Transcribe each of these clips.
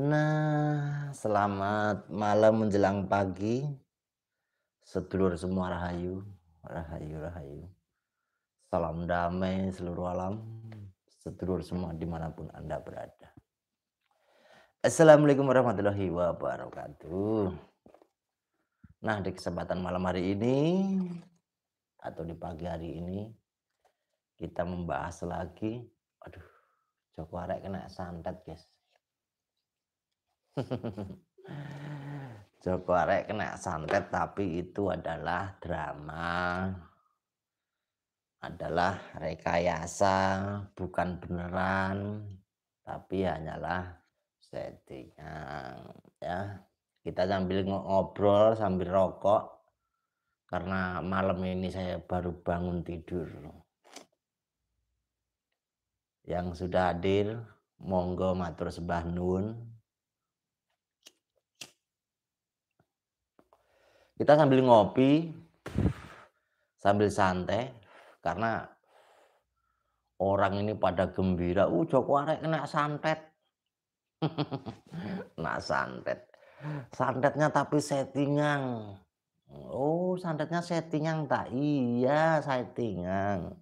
Nah, selamat malam menjelang pagi. Sedulur semua rahayu, rahayu, rahayu. Salam damai seluruh alam, sedulur semua dimanapun Anda berada. Assalamualaikum warahmatullahi wabarakatuh. Nah, di kesempatan malam hari ini, atau di pagi hari ini, kita membahas lagi, aduh, Joko Arek kena santet guys Joko arek kena santet tapi itu adalah drama adalah rekayasa bukan beneran tapi hanyalah settingan ya kita sambil ngobrol sambil rokok karena malam ini saya baru bangun tidur yang sudah hadir monggo matur sembah nun kita sambil ngopi sambil santai karena orang ini pada gembira uh Joko Arek kena santet kena santet santetnya tapi settingan oh santetnya settingan tak iya settingan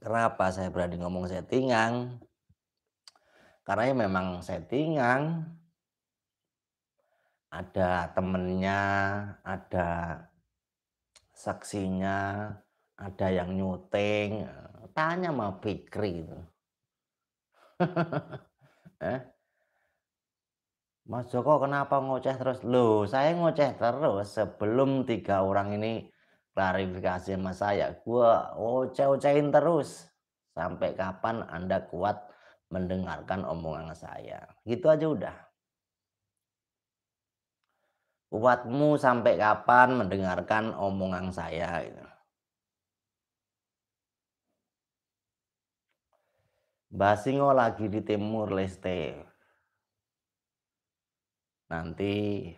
kenapa saya berani ngomong settingan karena ya memang settingan ada temennya, ada saksinya, ada yang nyuting. Eh, tanya sama Fikri itu. eh? Mas Joko kenapa ngoceh terus? Loh, saya ngoceh terus sebelum tiga orang ini klarifikasi sama saya. Gue ngoceh-ngocehin terus. Sampai kapan Anda kuat mendengarkan omongan saya? Gitu aja udah umatmu sampai kapan mendengarkan omongan saya gitu. Basingo lagi di Timur Leste. Nanti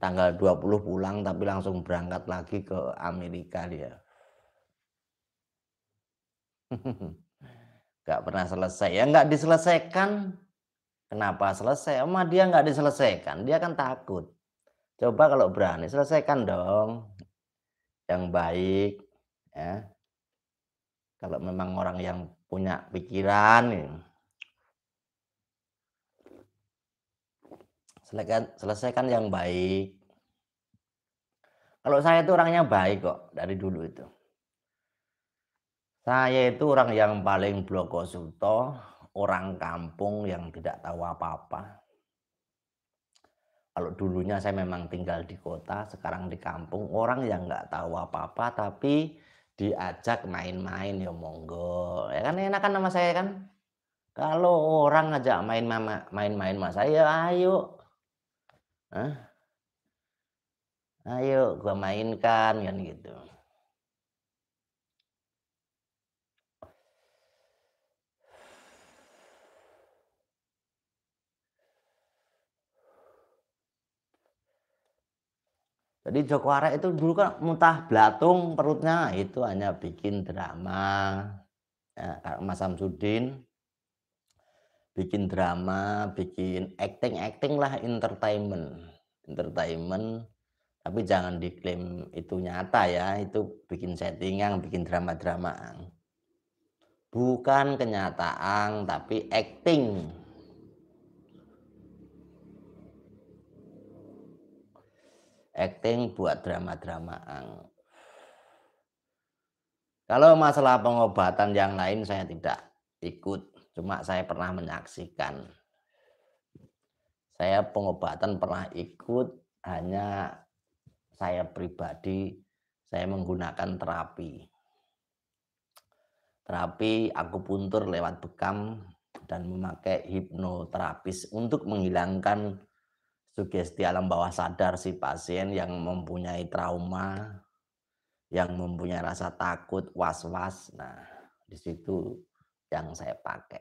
tanggal 20 pulang tapi langsung berangkat lagi ke Amerika dia. Gak pernah selesai. Ya gak diselesaikan. Kenapa selesai? Emang dia gak diselesaikan. Dia kan takut. Coba kalau berani selesaikan dong yang baik ya. Kalau memang orang yang punya pikiran ya. Selesaikan, selesaikan yang baik. Kalau saya itu orangnya baik kok dari dulu itu. Saya itu orang yang paling blokosuto, orang kampung yang tidak tahu apa-apa kalau dulunya saya memang tinggal di kota, sekarang di kampung, orang yang nggak tahu apa-apa tapi diajak main-main ya monggo. Ya kan enak kan nama saya kan. Kalau orang ngajak main mama main-main mas saya ayo. Hah? Ayo gua mainkan kan gitu. Jadi Joko Arek itu dulu kan muntah belatung perutnya itu hanya bikin drama. Ya, Mas Samsudin bikin drama, bikin acting-acting lah entertainment. Entertainment tapi jangan diklaim itu nyata ya, itu bikin settingan, bikin drama-dramaan. Bukan kenyataan tapi acting acting buat drama-dramaan. Kalau masalah pengobatan yang lain saya tidak ikut, cuma saya pernah menyaksikan. Saya pengobatan pernah ikut hanya saya pribadi saya menggunakan terapi. Terapi akupuntur lewat bekam dan memakai hipnoterapis untuk menghilangkan sugesti alam bawah sadar si pasien yang mempunyai trauma, yang mempunyai rasa takut, was-was. Nah, di situ yang saya pakai.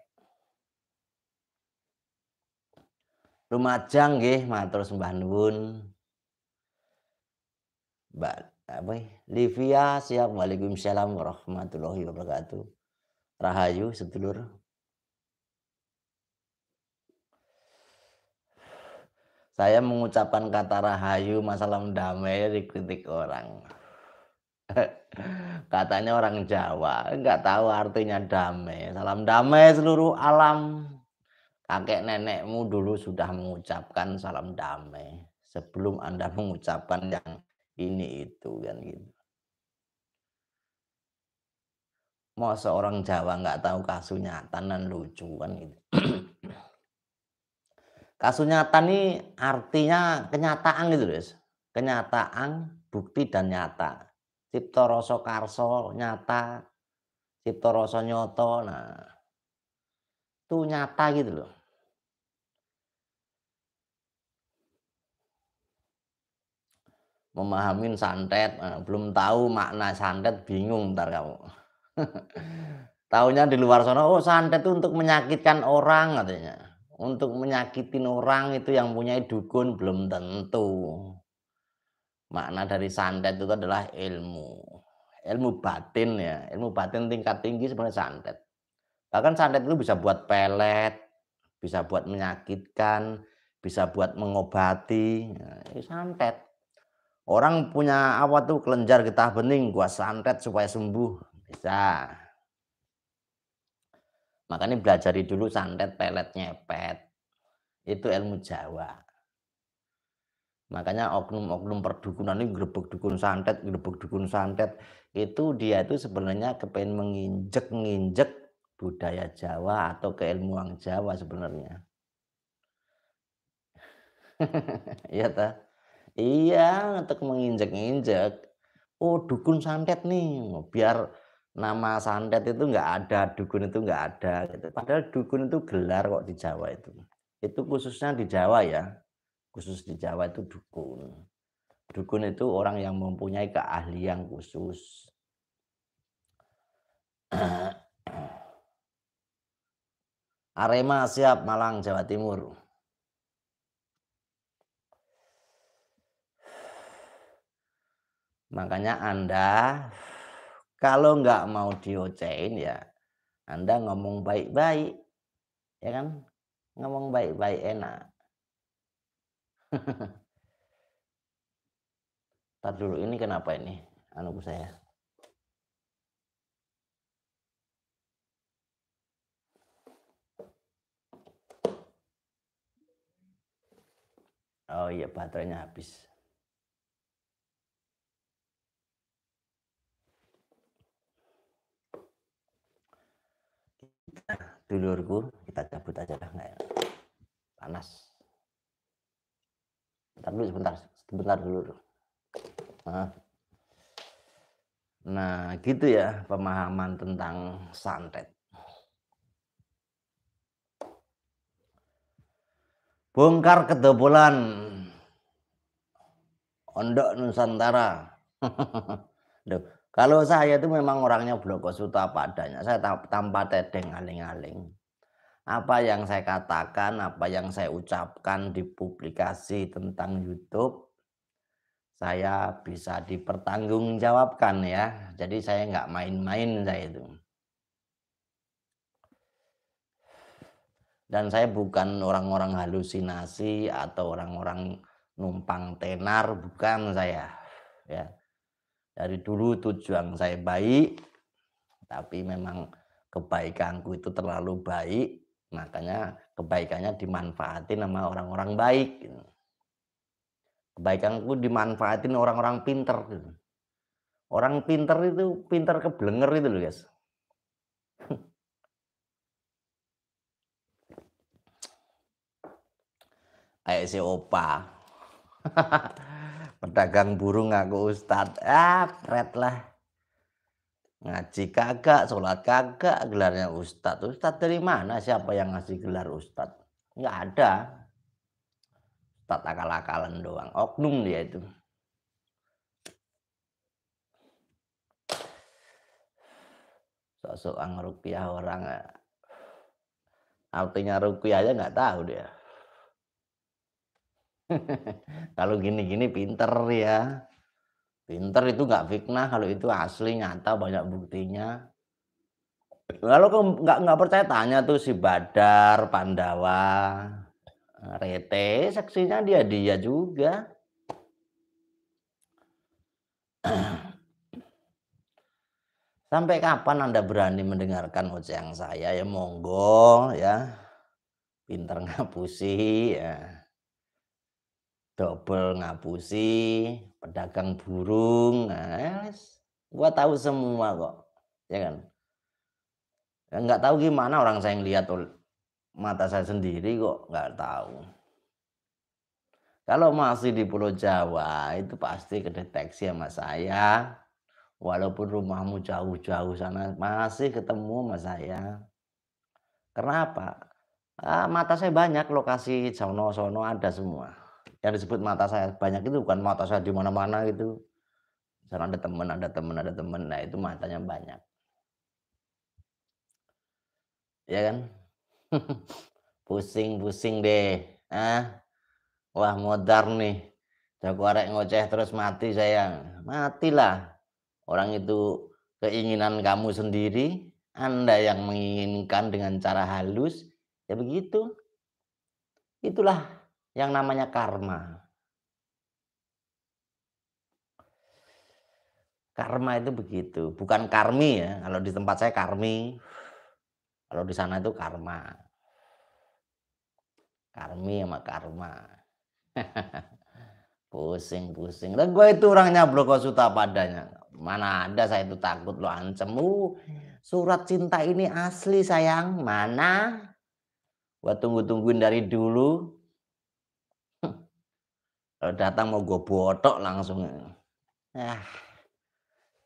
Lumajang nggih, matur sembah nuwun. Mbak apa Livia siap Waalaikumsalam warahmatullahi wabarakatuh. Rahayu sedulur Saya mengucapkan kata rahayu masalah damai dikritik orang. Katanya orang Jawa, nggak tahu artinya damai. Salam damai seluruh alam. Kakek nenekmu dulu sudah mengucapkan salam damai sebelum Anda mengucapkan yang ini itu kan gitu. mau seorang Jawa nggak tahu kasusnya tanan lucu kan gitu. Kasunyatan ini artinya kenyataan gitu guys. Kenyataan, bukti dan nyata. Cipto rasa karso nyata, cipto rasa nyoto. Nah, itu nyata gitu loh. memahami santet, nah, belum tahu makna santet bingung ntar kamu. Tahunya di luar sana, oh santet itu untuk menyakitkan orang katanya untuk menyakitin orang itu yang punya dukun belum tentu. Makna dari santet itu adalah ilmu. Ilmu batin ya, ilmu batin tingkat tinggi sebenarnya santet. Bahkan santet itu bisa buat pelet, bisa buat menyakitkan, bisa buat mengobati, ya, santet. Orang punya apa tuh kelenjar getah bening, gua santet supaya sembuh. Bisa. Makanya belajari dulu santet, pelet, nyepet. Itu ilmu Jawa. Makanya oknum-oknum perdukunan ini grebek dukun santet, grebek dukun santet. Itu dia itu sebenarnya kepengen menginjek-nginjek budaya Jawa atau keilmuan Jawa sebenarnya. Iya ta? Iya, untuk menginjek-injek. Oh, dukun santet nih, biar nama santet itu enggak ada, dukun itu enggak ada. Gitu. Padahal dukun itu gelar kok di Jawa itu. Itu khususnya di Jawa ya, khusus di Jawa itu dukun. Dukun itu orang yang mempunyai keahlian khusus. Arema siap Malang Jawa Timur. Makanya Anda kalau nggak mau diocein ya Anda ngomong baik-baik. Ya kan? Ngomong baik-baik enak. Tar dulu ini kenapa ini? anu saya. Oh iya baterainya habis. dulurku kita cabut aja lah nggak ya. panas sebentar dulu sebentar sebentar dulu nah. nah gitu ya pemahaman tentang santet bongkar kedobolan ondok nusantara Kalau saya itu memang orangnya blokos apa adanya. Saya tanpa tedeng aling-aling. Apa yang saya katakan, apa yang saya ucapkan di publikasi tentang YouTube, saya bisa dipertanggungjawabkan ya. Jadi saya nggak main-main saya itu. Dan saya bukan orang-orang halusinasi atau orang-orang numpang tenar, bukan saya. Ya dari dulu tujuan saya baik, tapi memang kebaikanku itu terlalu baik, makanya kebaikannya dimanfaatin sama orang-orang baik. Gitu. Kebaikanku dimanfaatin orang-orang pinter. Gitu. Orang pinter itu pinter keblenger itu loh guys. Ayo si opa, pedagang burung aku ustad ah pret lah ngaji kagak sholat kagak gelarnya ustad ustad dari mana siapa yang ngasih gelar ustad nggak ada ustad akal-akalan doang oknum dia itu sosok rupiah orang artinya rupiah aja nggak tahu dia kalau gini-gini pinter ya. Pinter itu nggak fitnah kalau itu asli nyata banyak buktinya. Kalau nggak nggak percaya tanya tuh si Badar, Pandawa, eh, Rete, saksinya dia dia juga. Sampai kapan Anda berani mendengarkan ucapan saya ya monggo ya. Pinter ngapusi ya dobel ngapusi, pedagang burung, nah, ya gua tahu semua kok, ya kan? Ya nggak tahu gimana orang saya tuh mata saya sendiri kok, nggak tahu. Kalau masih di Pulau Jawa itu pasti kedeteksi sama saya. Walaupun rumahmu jauh-jauh sana masih ketemu sama saya. Kenapa? Ah, mata saya banyak lokasi sono-sono ada semua yang disebut mata saya banyak itu bukan mata saya di mana-mana gitu. Misalnya ada teman, ada teman, ada teman. Nah, itu matanya banyak. Ya kan? Pusing-pusing deh. Ah. Wah, modar nih. Jago arek ngoceh terus mati sayang. Matilah. Orang itu keinginan kamu sendiri, Anda yang menginginkan dengan cara halus, ya begitu. Itulah yang namanya karma. Karma itu begitu, bukan karmi ya. Kalau di tempat saya karmi, kalau di sana itu karma. Karmi sama karma. Pusing-pusing. Dan gue itu orangnya bloko suta padanya. Mana ada saya itu takut lo ancem. Uh, surat cinta ini asli sayang. Mana? Gue tunggu-tungguin dari dulu Eh, datang mau gue botok langsung. Ah,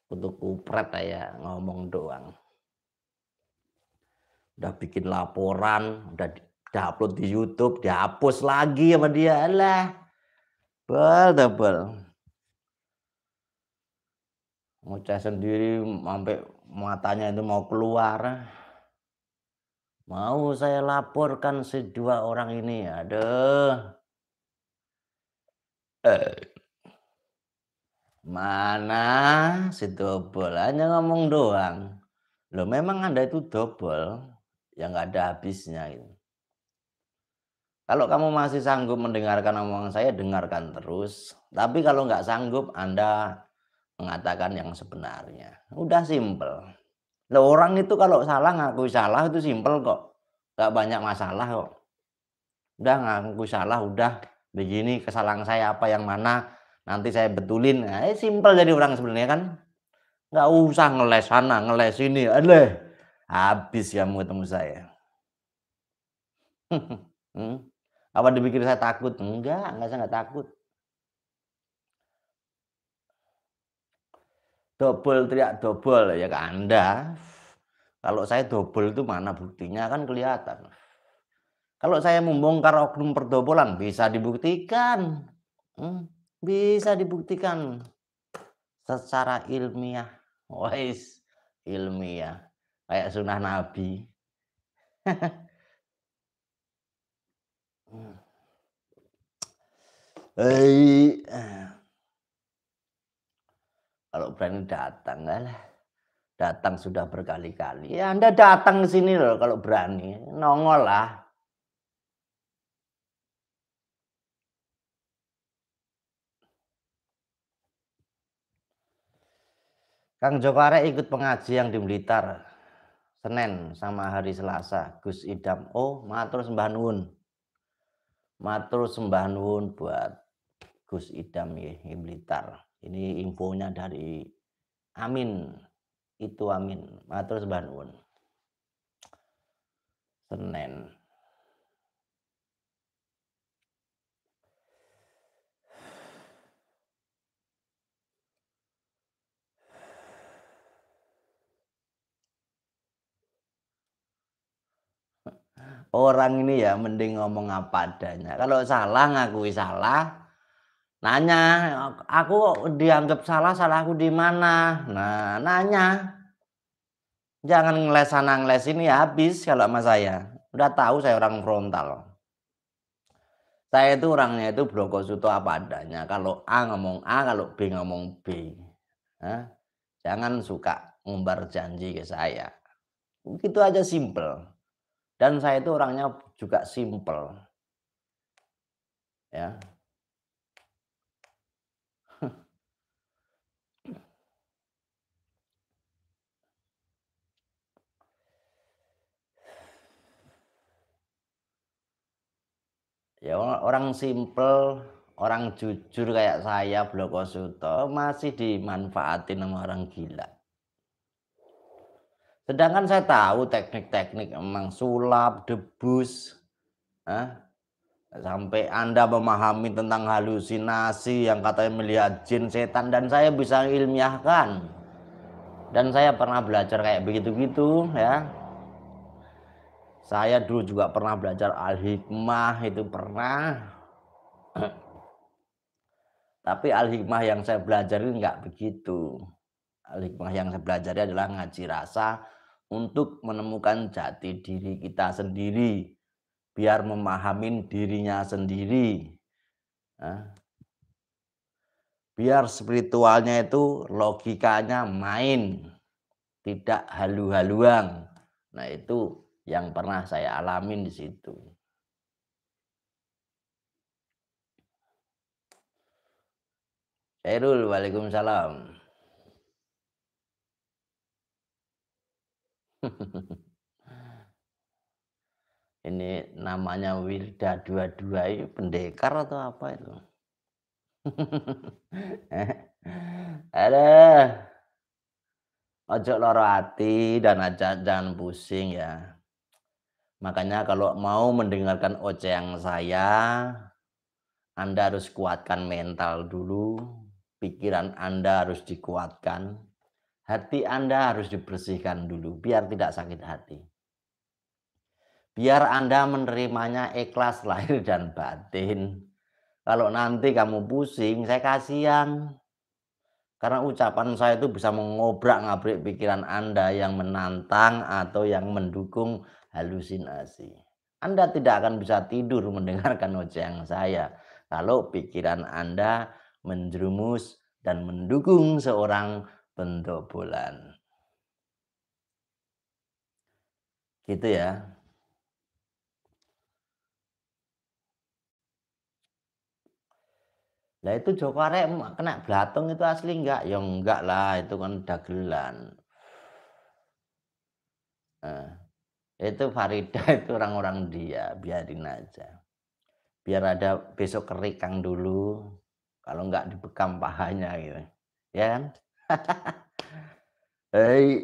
untuk kupret kayak ngomong doang. Udah bikin laporan, udah diupload di YouTube, dihapus lagi sama dia. Alah, bel, mau Ngoceh sendiri sampai matanya itu mau keluar. Mau saya laporkan si dua orang ini, aduh Eh, mana si dobol hanya ngomong doang. Lo memang Anda itu dobol yang nggak ada habisnya itu. Kalau kamu masih sanggup mendengarkan omongan saya, dengarkan terus. Tapi kalau nggak sanggup, Anda mengatakan yang sebenarnya. Udah simple. Lo orang itu kalau salah ngaku salah itu simple kok. Nggak banyak masalah kok. Udah ngaku salah, udah begini kesalahan saya apa yang mana nanti saya betulin nah, eh, simpel jadi orang sebenarnya kan nggak usah ngeles sana ngeles sini aduh habis kamu ketemu saya hmm? apa dipikir saya takut enggak enggak saya nggak takut double teriak double ya ke anda kalau saya double itu mana buktinya kan kelihatan kalau saya membongkar oknum perdobolan bisa dibuktikan. Hmm, bisa dibuktikan secara ilmiah. Wais, ilmiah. Kayak sunnah Nabi. Hmm. Hei. Eh. Kalau berani datang lah. Datang sudah berkali-kali. Ya Anda datang ke sini loh kalau berani. Nongol lah Kang Joko Arek ikut pengaji yang di Blitar. Senin sama hari Selasa. Gus Idam. Oh, matur sembah nuwun. Matur sembah nuwun buat Gus Idam ya, Blitar. Ini infonya dari Amin. Itu Amin. Matur sembah nuwun. Senin. orang ini ya mending ngomong apa adanya. Kalau salah ngakui salah, nanya aku dianggap salah salah aku di mana. Nah, nanya. Jangan ngeles sana ngeles ini ya habis kalau sama saya. Udah tahu saya orang frontal. Saya itu orangnya itu Suto apa adanya. Kalau A ngomong A, kalau B ngomong B. Nah, jangan suka ngumbar janji ke saya. Begitu aja simple. Dan saya itu orangnya juga simple. Ya. Ya orang simple, orang jujur kayak saya Bloko Suto masih dimanfaatin sama orang gila. Sedangkan saya tahu teknik-teknik emang sulap, debus, eh, sampai Anda memahami tentang halusinasi yang katanya melihat jin setan dan saya bisa ilmiahkan. Dan saya pernah belajar kayak begitu begitu ya. Saya dulu juga pernah belajar al-hikmah itu pernah. Tapi al-hikmah yang saya belajar ini nggak begitu. Al-hikmah yang saya pelajari adalah ngaji rasa, untuk menemukan jati diri kita sendiri, biar memahamin dirinya sendiri. Biar spiritualnya itu logikanya main, tidak halu-haluang. Nah itu yang pernah saya alamin di situ. Khairul, Waalaikumsalam. ini namanya Wilda dua-dua, pendekar atau apa itu? Ada ojo loro hati dan aja jangan pusing ya. Makanya kalau mau mendengarkan oce yang saya, Anda harus kuatkan mental dulu, pikiran Anda harus dikuatkan. Hati Anda harus dibersihkan dulu biar tidak sakit hati. Biar Anda menerimanya ikhlas lahir dan batin. Kalau nanti kamu pusing, saya kasihan. Karena ucapan saya itu bisa mengobrak-ngabrik pikiran Anda yang menantang atau yang mendukung halusinasi. Anda tidak akan bisa tidur mendengarkan ocehan saya kalau pikiran Anda menjerumus dan mendukung seorang bentuk bulan. Gitu ya. Nah itu Joko Arek kena belatung itu asli enggak? Ya enggak lah, itu kan dagelan. Nah, itu Farida itu orang-orang dia, biarin aja. Biar ada besok kerikang dulu, kalau enggak dibekam pahanya gitu. Ya kan? Hei.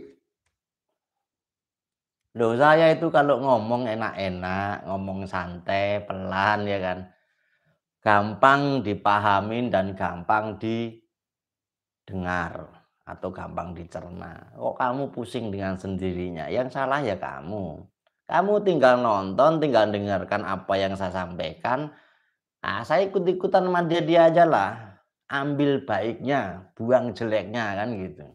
Loh saya itu kalau ngomong enak-enak, ngomong santai, pelan ya kan. Gampang dipahamin dan gampang didengar atau gampang dicerna. Kok kamu pusing dengan sendirinya? Yang salah ya kamu. Kamu tinggal nonton, tinggal dengarkan apa yang saya sampaikan. Ah saya ikut-ikutan mandi dia aja lah ambil baiknya, buang jeleknya kan gitu.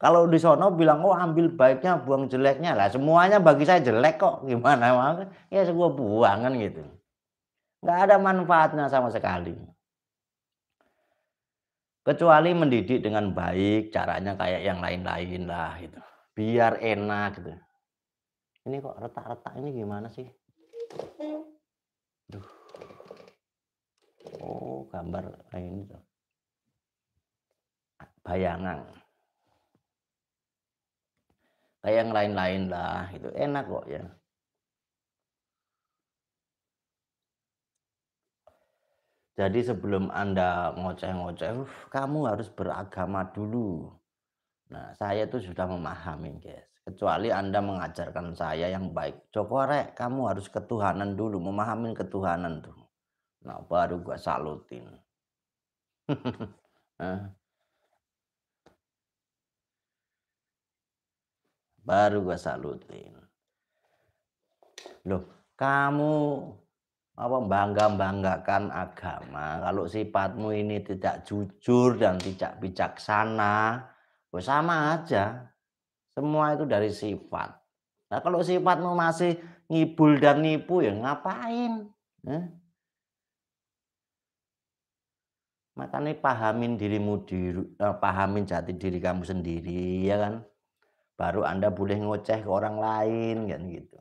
Kalau di sono bilang oh ambil baiknya, buang jeleknya lah semuanya bagi saya jelek kok gimana mau ya saya buang kan gitu. Gak ada manfaatnya sama sekali. Kecuali mendidik dengan baik, caranya kayak yang lain-lain lah gitu. Biar enak gitu. Ini kok retak-retak ini gimana sih? Duh oh gambar ini tuh bayangan kayak yang lain-lain lah itu enak kok ya Jadi sebelum Anda ngoceh-ngoceh, kamu harus beragama dulu. Nah, saya itu sudah memahami, guys. Kecuali Anda mengajarkan saya yang baik. cokorek, kamu harus ketuhanan dulu, memahami ketuhanan tuh. Nah, baru gua salutin. baru gua salutin. Loh, kamu apa bangga-banggakan agama kalau sifatmu ini tidak jujur dan tidak bijaksana oh sama aja semua itu dari sifat nah kalau sifatmu masih ngibul dan nipu ya ngapain eh? Makanya pahamin dirimu diri, eh, pahamin jati diri kamu sendiri ya kan. Baru Anda boleh ngoceh ke orang lain kan gitu.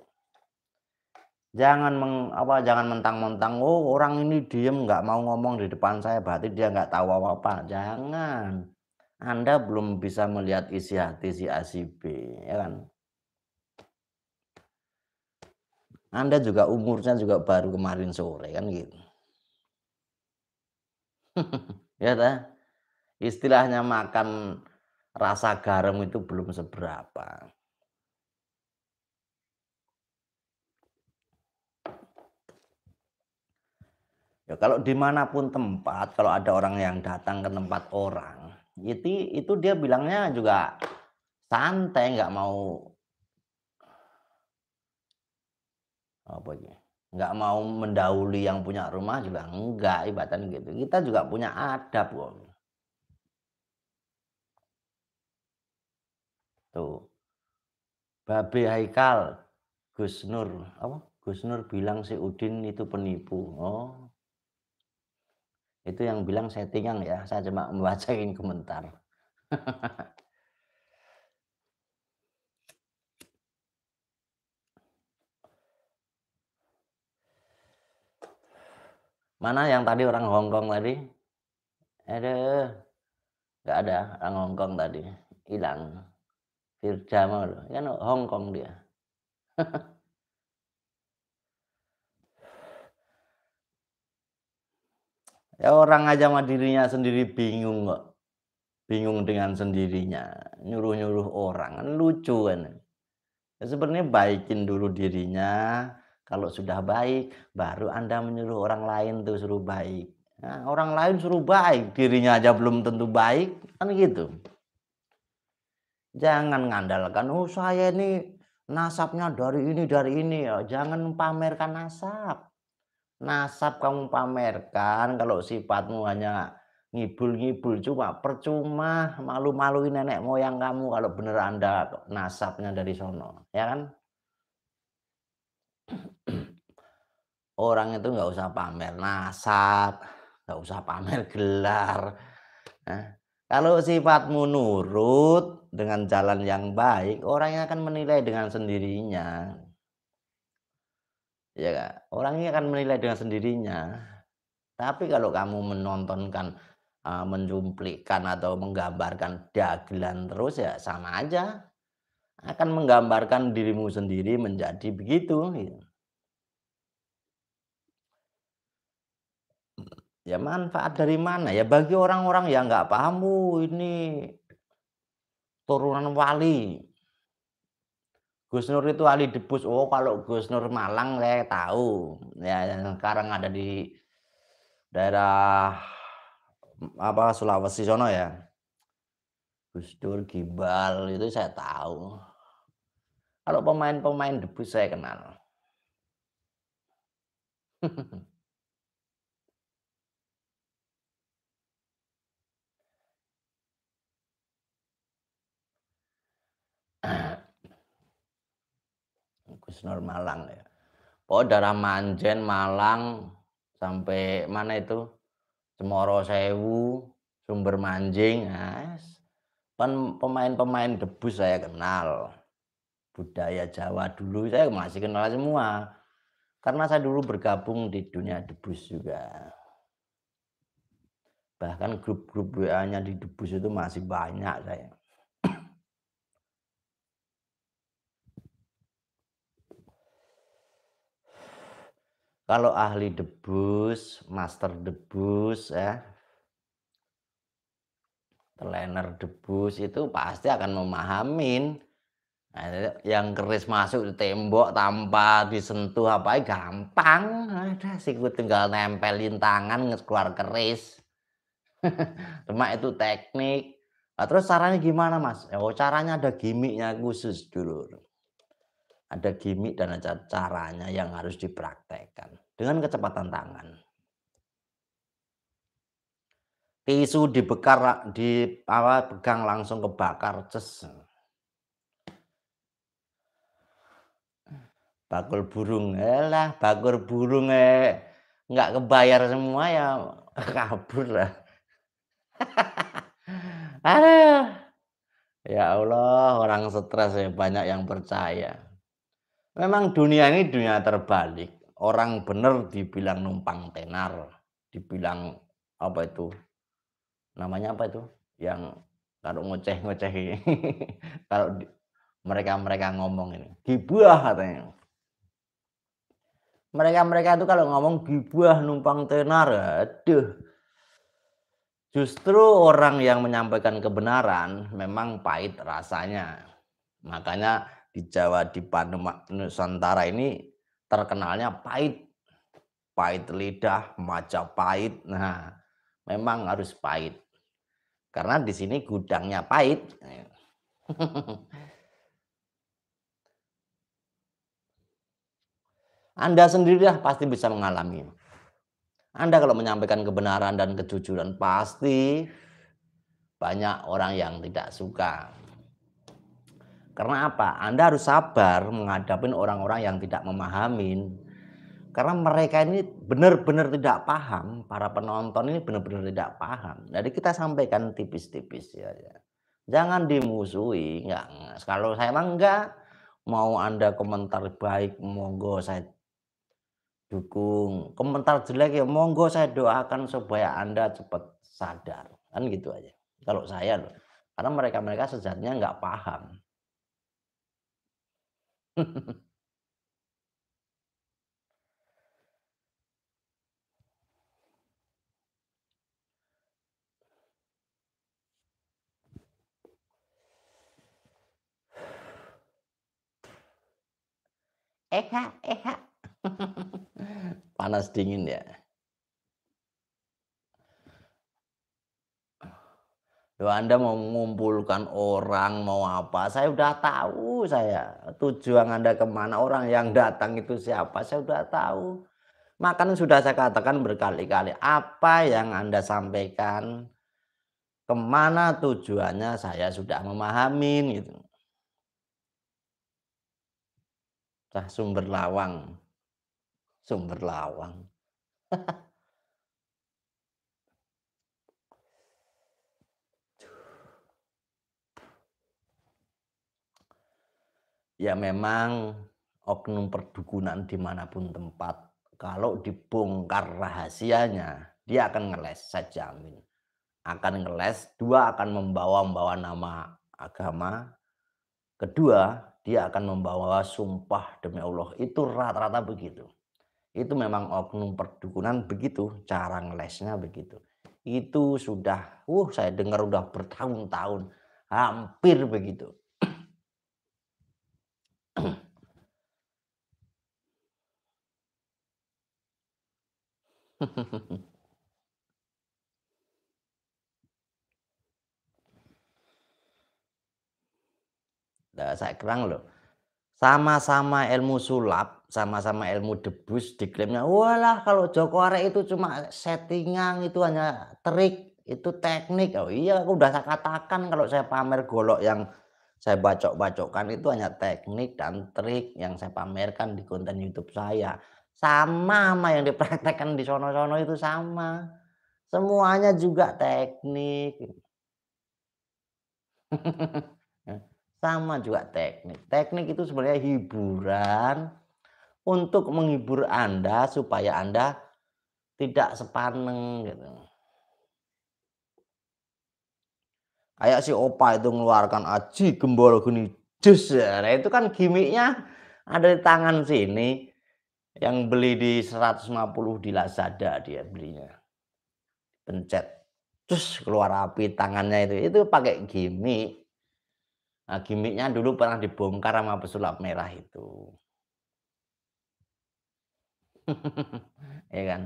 Jangan meng, apa jangan mentang-mentang oh orang ini diem nggak mau ngomong di depan saya berarti dia nggak tahu apa-apa. Jangan. Anda belum bisa melihat isi hati si A si B ya kan. Anda juga umurnya juga baru kemarin sore kan gitu. ya dah. Istilahnya makan rasa garam itu belum seberapa. Ya, kalau dimanapun tempat, kalau ada orang yang datang ke tempat orang, itu itu dia bilangnya juga santai, nggak mau apa ya? nggak mau mendahului yang punya rumah juga enggak ibatan gitu kita juga punya adab kok tuh Babe Haikal Gus Nur apa Gus Nur bilang si Udin itu penipu oh itu yang bilang settingan ya saya cuma membacain komentar Mana yang tadi orang Hongkong tadi? ada, nggak ada orang Hongkong tadi, hilang. Firja mau kan Hongkong dia. ya orang aja sama dirinya sendiri bingung kok. Bingung dengan sendirinya, nyuruh-nyuruh orang kan lucu kan. Ya, sebenarnya baikin dulu dirinya, kalau sudah baik, baru Anda menyuruh orang lain tuh suruh baik. Nah, orang lain suruh baik, dirinya aja belum tentu baik, kan gitu. Jangan ngandalkan, oh saya ini nasabnya dari ini, dari ini. Ya. Jangan pamerkan nasab. Nasab kamu pamerkan kalau sifatmu hanya ngibul-ngibul cuma percuma malu-maluin nenek moyang kamu kalau bener anda nasabnya dari sono ya kan orang itu nggak usah pamer nasab, nggak usah pamer gelar. Nah, kalau sifatmu nurut dengan jalan yang baik, orang yang akan menilai dengan sendirinya. Ya, gak? orangnya akan menilai dengan sendirinya. Tapi kalau kamu menontonkan, eh, menjumplikan atau menggambarkan dagelan terus ya sama aja. Akan menggambarkan dirimu sendiri menjadi begitu. Gitu. Ya manfaat dari mana? Ya bagi orang-orang yang nggak bu ini turunan wali. Gus Nur itu ahli debus. Oh kalau Gus Nur Malang saya tahu. Ya yang sekarang ada di daerah apa Sulawesi sono ya. Gus Dur Gibal itu saya tahu. Kalau pemain-pemain debus saya kenal. Gus Nur Malang ya. Oh darah Manjen Malang sampai mana itu Cemoro Sewu Sumber Manjing as ah, pemain-pemain debus saya kenal budaya Jawa dulu saya masih kenal semua karena saya dulu bergabung di dunia debus juga bahkan grup-grup WA-nya di debus itu masih banyak saya Kalau ahli debus, master debus ya. Trainer debus itu pasti akan memahamin Nah, yang keris masuk di tembok tanpa disentuh apa ya gampang ada sih tinggal nempelin tangan keluar keris cuma itu teknik nah, terus caranya gimana mas oh caranya ada gimmicknya khusus dulu ada gimmick dan ada caranya yang harus dipraktekkan dengan kecepatan tangan. Tisu dibekar di apa pegang langsung kebakar ces. Bakul burung, lah bakul burung eh nggak kebayar semua ya kabur lah. Aduh. Ya Allah, orang stres ya banyak yang percaya. Memang dunia ini dunia terbalik. Orang benar dibilang numpang tenar, dibilang apa itu? Namanya apa itu? Yang kalau ngoceh-ngoceh kalau mereka-mereka ngomong ini, gibah katanya. Mereka-mereka itu kalau ngomong gibah numpang tenar, aduh. Justru orang yang menyampaikan kebenaran memang pahit rasanya. Makanya di Jawa di Pademak Nusantara ini terkenalnya pahit. Pahit lidah, pahit Nah, memang harus pahit. Karena di sini gudangnya pahit. Anda sendirilah pasti bisa mengalami. Anda kalau menyampaikan kebenaran dan kejujuran pasti banyak orang yang tidak suka. Karena apa? Anda harus sabar menghadapi orang-orang yang tidak memahami. Karena mereka ini benar-benar tidak paham, para penonton ini benar-benar tidak paham. Jadi kita sampaikan tipis-tipis ya, ya. Jangan dimusuhi, enggak. Kalau saya mah enggak, mau Anda komentar baik monggo saya dukung, komentar jelek ya monggo saya doakan supaya Anda cepat sadar. Kan gitu aja. Kalau saya loh. Karena mereka-mereka sejatinya enggak paham. Eha, eha. Panas dingin ya. Anda mau mengumpulkan orang, mau apa, saya sudah tahu saya. Tujuan Anda kemana, orang yang datang itu siapa, saya sudah tahu. Makanan sudah saya katakan berkali-kali, apa yang Anda sampaikan, kemana tujuannya saya sudah memahami. Gitu. sumber lawang. Sumber lawang. ya memang oknum perdukunan dimanapun tempat kalau dibongkar rahasianya dia akan ngeles saya jamin akan ngeles dua akan membawa membawa nama agama kedua dia akan membawa sumpah demi Allah itu rata-rata begitu itu memang oknum perdukunan begitu cara ngelesnya begitu itu sudah uh saya dengar udah bertahun-tahun hampir begitu nah, saya kerang loh. Sama-sama ilmu sulap, sama-sama ilmu debus diklaimnya, walah kalau Joko Arek itu cuma settingan, itu hanya trik, itu teknik. Oh iya, aku udah saya katakan kalau saya pamer golok yang saya bacok-bacokkan itu hanya teknik dan trik yang saya pamerkan di konten YouTube saya sama sama yang dipraktekkan di sono-sono itu sama semuanya juga teknik sama juga teknik teknik itu sebenarnya hiburan untuk menghibur anda supaya anda tidak sepaneng gitu kayak si opa itu mengeluarkan aji gembor geni jus nah itu kan gimmicknya ada di tangan sini yang beli di 150 di Lazada dia belinya pencet terus keluar api tangannya itu itu pakai gimmick nah, gimmicknya dulu pernah dibongkar sama pesulap merah itu ya kan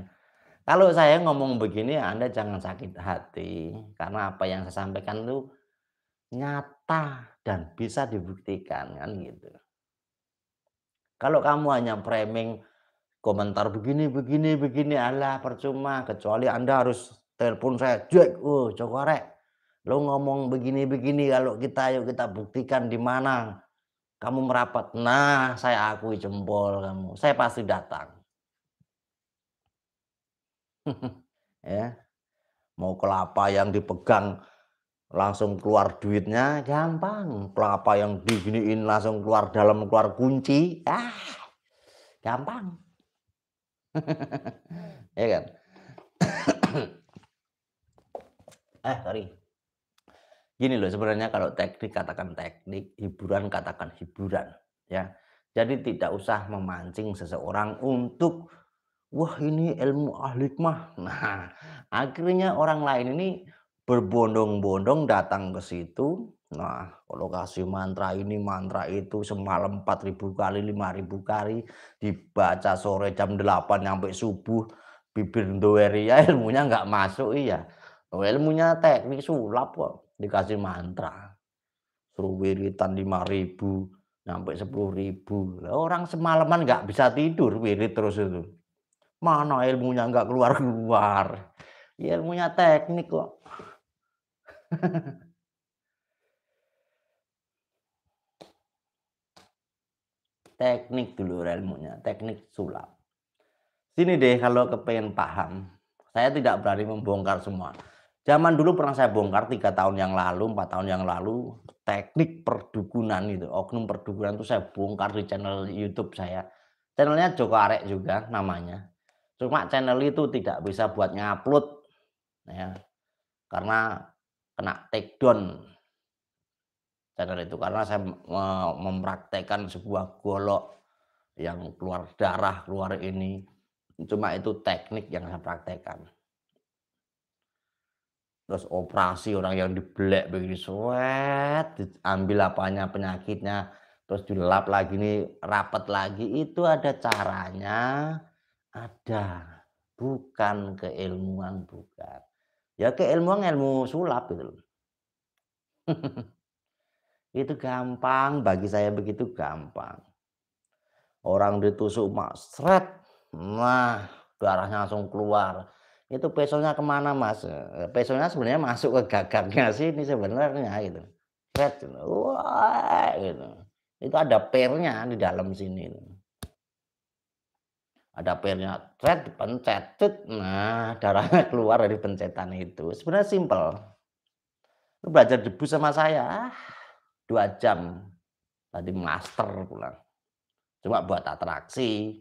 kalau saya ngomong begini Anda jangan sakit hati karena apa yang saya sampaikan itu nyata dan bisa dibuktikan kan gitu kalau kamu hanya framing komentar begini begini begini Allah percuma kecuali Anda harus telepon saya Jack oh cokorek lo ngomong begini begini kalau kita yuk kita buktikan di mana kamu merapat nah saya akui jempol kamu saya pasti datang ya mau kelapa yang dipegang langsung keluar duitnya gampang kelapa yang diginiin langsung keluar dalam keluar kunci ah gampang ya kan eh sorry gini loh sebenarnya kalau teknik katakan teknik hiburan katakan hiburan ya jadi tidak usah memancing seseorang untuk wah ini ilmu ahli mah nah akhirnya orang lain ini berbondong-bondong datang ke situ Nah, kalau kasih mantra ini, mantra itu semalam 4000 kali, 5000 kali dibaca sore jam 8 sampai subuh bibir doeri ya ilmunya nggak masuk iya. Ilmunya teknik sulap kok dikasih mantra. Suruh wiritan 5000 sampai 10000. Orang semalaman nggak bisa tidur wirid terus itu. Mana ilmunya nggak keluar-keluar. Ya, ilmunya teknik kok. teknik dulu ilmunya, teknik sulap. Sini deh kalau kepengen paham, saya tidak berani membongkar semua. Zaman dulu pernah saya bongkar tiga tahun yang lalu, empat tahun yang lalu teknik perdukunan itu, oknum perdukunan itu saya bongkar di channel YouTube saya. Channelnya Joko Arek juga namanya. Cuma channel itu tidak bisa buat ngupload ya, karena kena take down channel itu karena saya mempraktekkan sebuah golok yang keluar darah keluar ini cuma itu teknik yang saya praktekkan terus operasi orang yang dibelek begini sweat diambil apanya penyakitnya terus dilap lagi nih rapat lagi itu ada caranya ada bukan keilmuan bukan ya keilmuan ilmu sulap gitu loh Itu gampang bagi saya begitu gampang. Orang ditusuk mas, seret, nah darahnya langsung keluar. Itu pesonya kemana mas? Pesonya eh, sebenarnya masuk ke gagangnya sih ini sebenarnya gitu. Seret, gitu. wah gitu. Itu ada pernya di dalam sini. Gitu. ada pernya seret pencet nah darahnya keluar dari pencetan itu sebenarnya simple lu belajar debu sama saya ah dua jam tadi master pulang cuma buat atraksi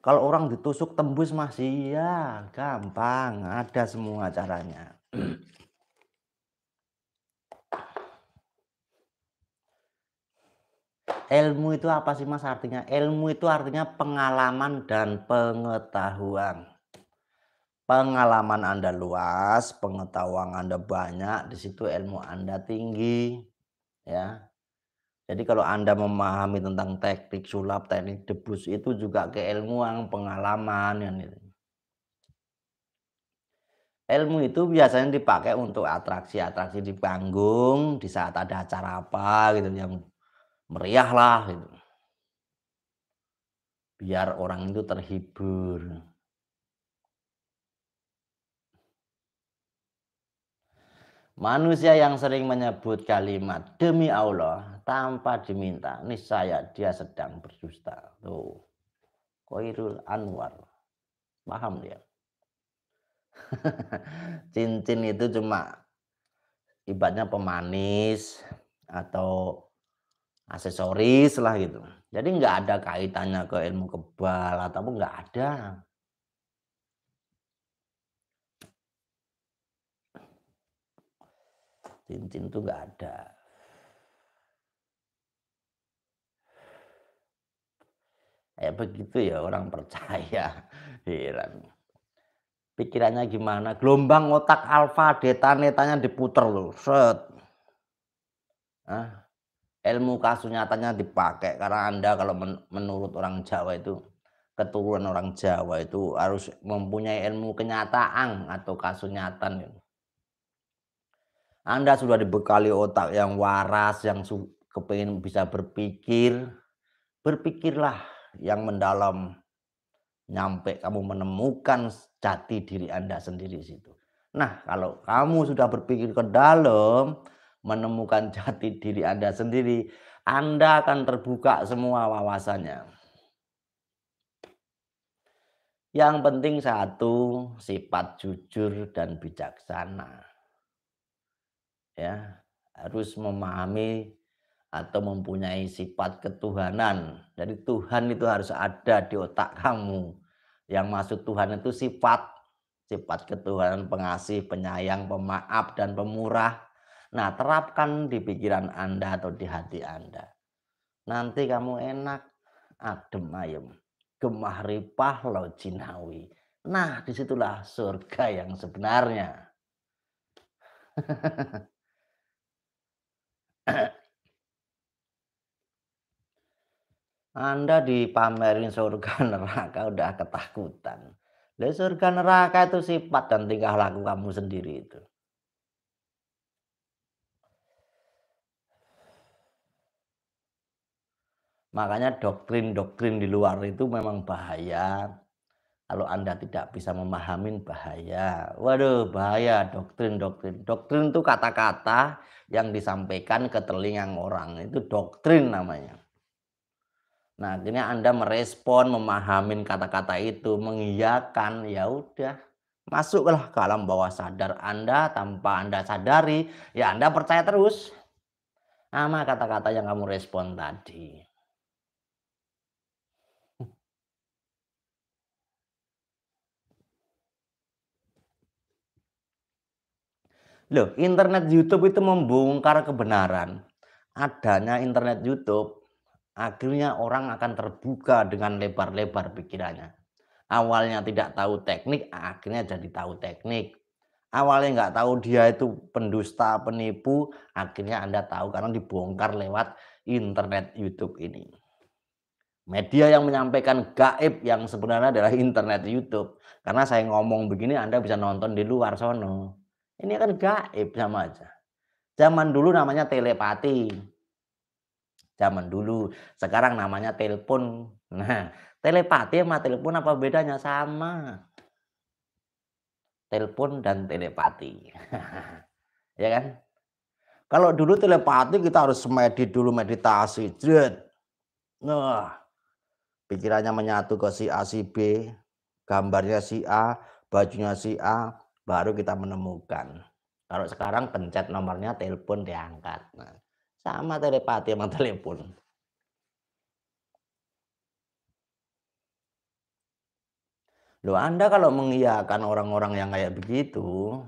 kalau orang ditusuk tembus masih ya gampang ada semua caranya Ilmu itu apa sih Mas artinya? Ilmu itu artinya pengalaman dan pengetahuan. Pengalaman Anda luas, pengetahuan Anda banyak, di situ ilmu Anda tinggi, ya. Jadi kalau Anda memahami tentang teknik sulap, teknik debus itu juga keilmuan, pengalaman yang itu. Ilmu itu biasanya dipakai untuk atraksi-atraksi di panggung, di saat ada acara apa gitu yang meriahlah gitu. Biar orang itu terhibur. Manusia yang sering menyebut kalimat demi Allah tanpa diminta, ini saya dia sedang berdusta. Tuh. Koirul Anwar. Paham dia? Cincin itu cuma ibaratnya pemanis atau aksesoris lah gitu. Jadi nggak ada kaitannya ke ilmu kebal ataupun nggak ada. Cincin tuh nggak ada. Ya begitu ya orang percaya. Heran. Pikirannya gimana? Gelombang otak alfa, detanetanya netanya diputer loh. Set. Ah, ilmu nyatanya dipakai karena Anda kalau men menurut orang Jawa itu keturunan orang Jawa itu harus mempunyai ilmu kenyataan atau kasunyatan. Anda sudah dibekali otak yang waras, yang kepingin bisa berpikir, berpikirlah yang mendalam nyampe kamu menemukan jati diri Anda sendiri situ. Nah, kalau kamu sudah berpikir ke dalam, menemukan jati diri Anda sendiri, Anda akan terbuka semua wawasannya. Yang penting satu, sifat jujur dan bijaksana. Ya, harus memahami atau mempunyai sifat ketuhanan. Jadi Tuhan itu harus ada di otak kamu. Yang maksud Tuhan itu sifat, sifat ketuhanan pengasih, penyayang, pemaaf dan pemurah Nah, terapkan di pikiran Anda atau di hati Anda. Nanti kamu enak, adem ayem, gemah ripah lo jinawi. Nah, disitulah surga yang sebenarnya. Anda dipamerin surga neraka udah ketakutan. Dari surga neraka itu sifat dan tingkah laku kamu sendiri itu. Makanya doktrin-doktrin di luar itu memang bahaya. Kalau Anda tidak bisa memahamin bahaya. Waduh, bahaya doktrin-doktrin. Doktrin itu kata-kata yang disampaikan ke telinga orang. Itu doktrin namanya. Nah, akhirnya Anda merespon, memahamin kata-kata itu, mengiyakan, ya udah. Masuklah ke alam bawah sadar Anda tanpa Anda sadari, ya Anda percaya terus sama kata-kata yang kamu respon tadi. Loh, internet YouTube itu membongkar kebenaran. Adanya internet YouTube, akhirnya orang akan terbuka dengan lebar-lebar pikirannya. Awalnya tidak tahu teknik, akhirnya jadi tahu teknik. Awalnya nggak tahu dia itu pendusta, penipu, akhirnya Anda tahu karena dibongkar lewat internet YouTube ini. Media yang menyampaikan gaib yang sebenarnya adalah internet YouTube. Karena saya ngomong begini Anda bisa nonton di luar sono. Ini kan gaib sama aja. Zaman dulu namanya telepati. Zaman dulu, sekarang namanya telepon. Nah, telepati sama telepon apa bedanya? Sama. Telepon dan telepati. ya kan? Kalau dulu telepati kita harus medit dulu meditasi. Jret. Nah, pikirannya menyatu ke si A, si B, gambarnya si A, bajunya si A, baru kita menemukan. Kalau sekarang pencet nomornya telepon diangkat. Nah, sama telepati sama telepon. Loh, Anda kalau mengiyakan orang-orang yang kayak begitu,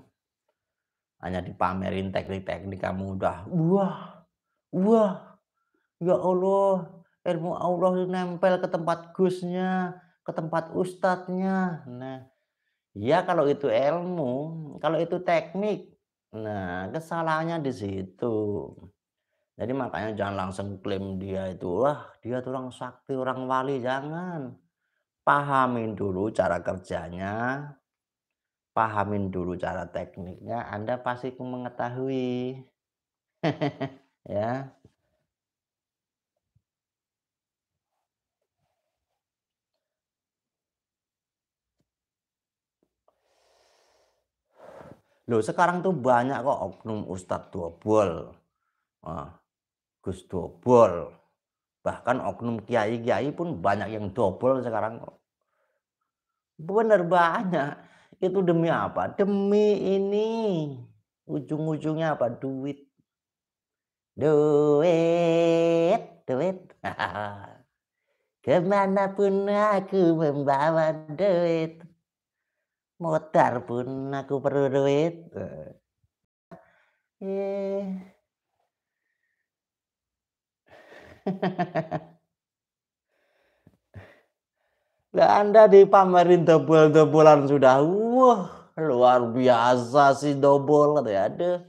hanya dipamerin teknik-teknik kamu udah, wah, wah, ya Allah, ilmu Allah nempel ke tempat gusnya, ke tempat ustadznya. Nah, Ya kalau itu ilmu, kalau itu teknik. Nah, kesalahannya di situ. Jadi makanya jangan langsung klaim dia itu, wah dia tuh orang sakti, orang wali, jangan. Pahamin dulu cara kerjanya, pahamin dulu cara tekniknya, Anda pasti mengetahui. ya. Loh sekarang tuh banyak kok oknum Ustadz Dobol, nah, Gus Dobol, bahkan oknum kiai-kiai pun banyak yang dobol sekarang kok. Bener banyak. Itu demi apa? Demi ini. Ujung-ujungnya apa? Duit. Duit. Duit. Kemanapun aku membawa duit modar pun aku perlu duit eh lah Anda dipamerin dobol-dobolan sudah. Wah, luar biasa sih dobol ya Ada.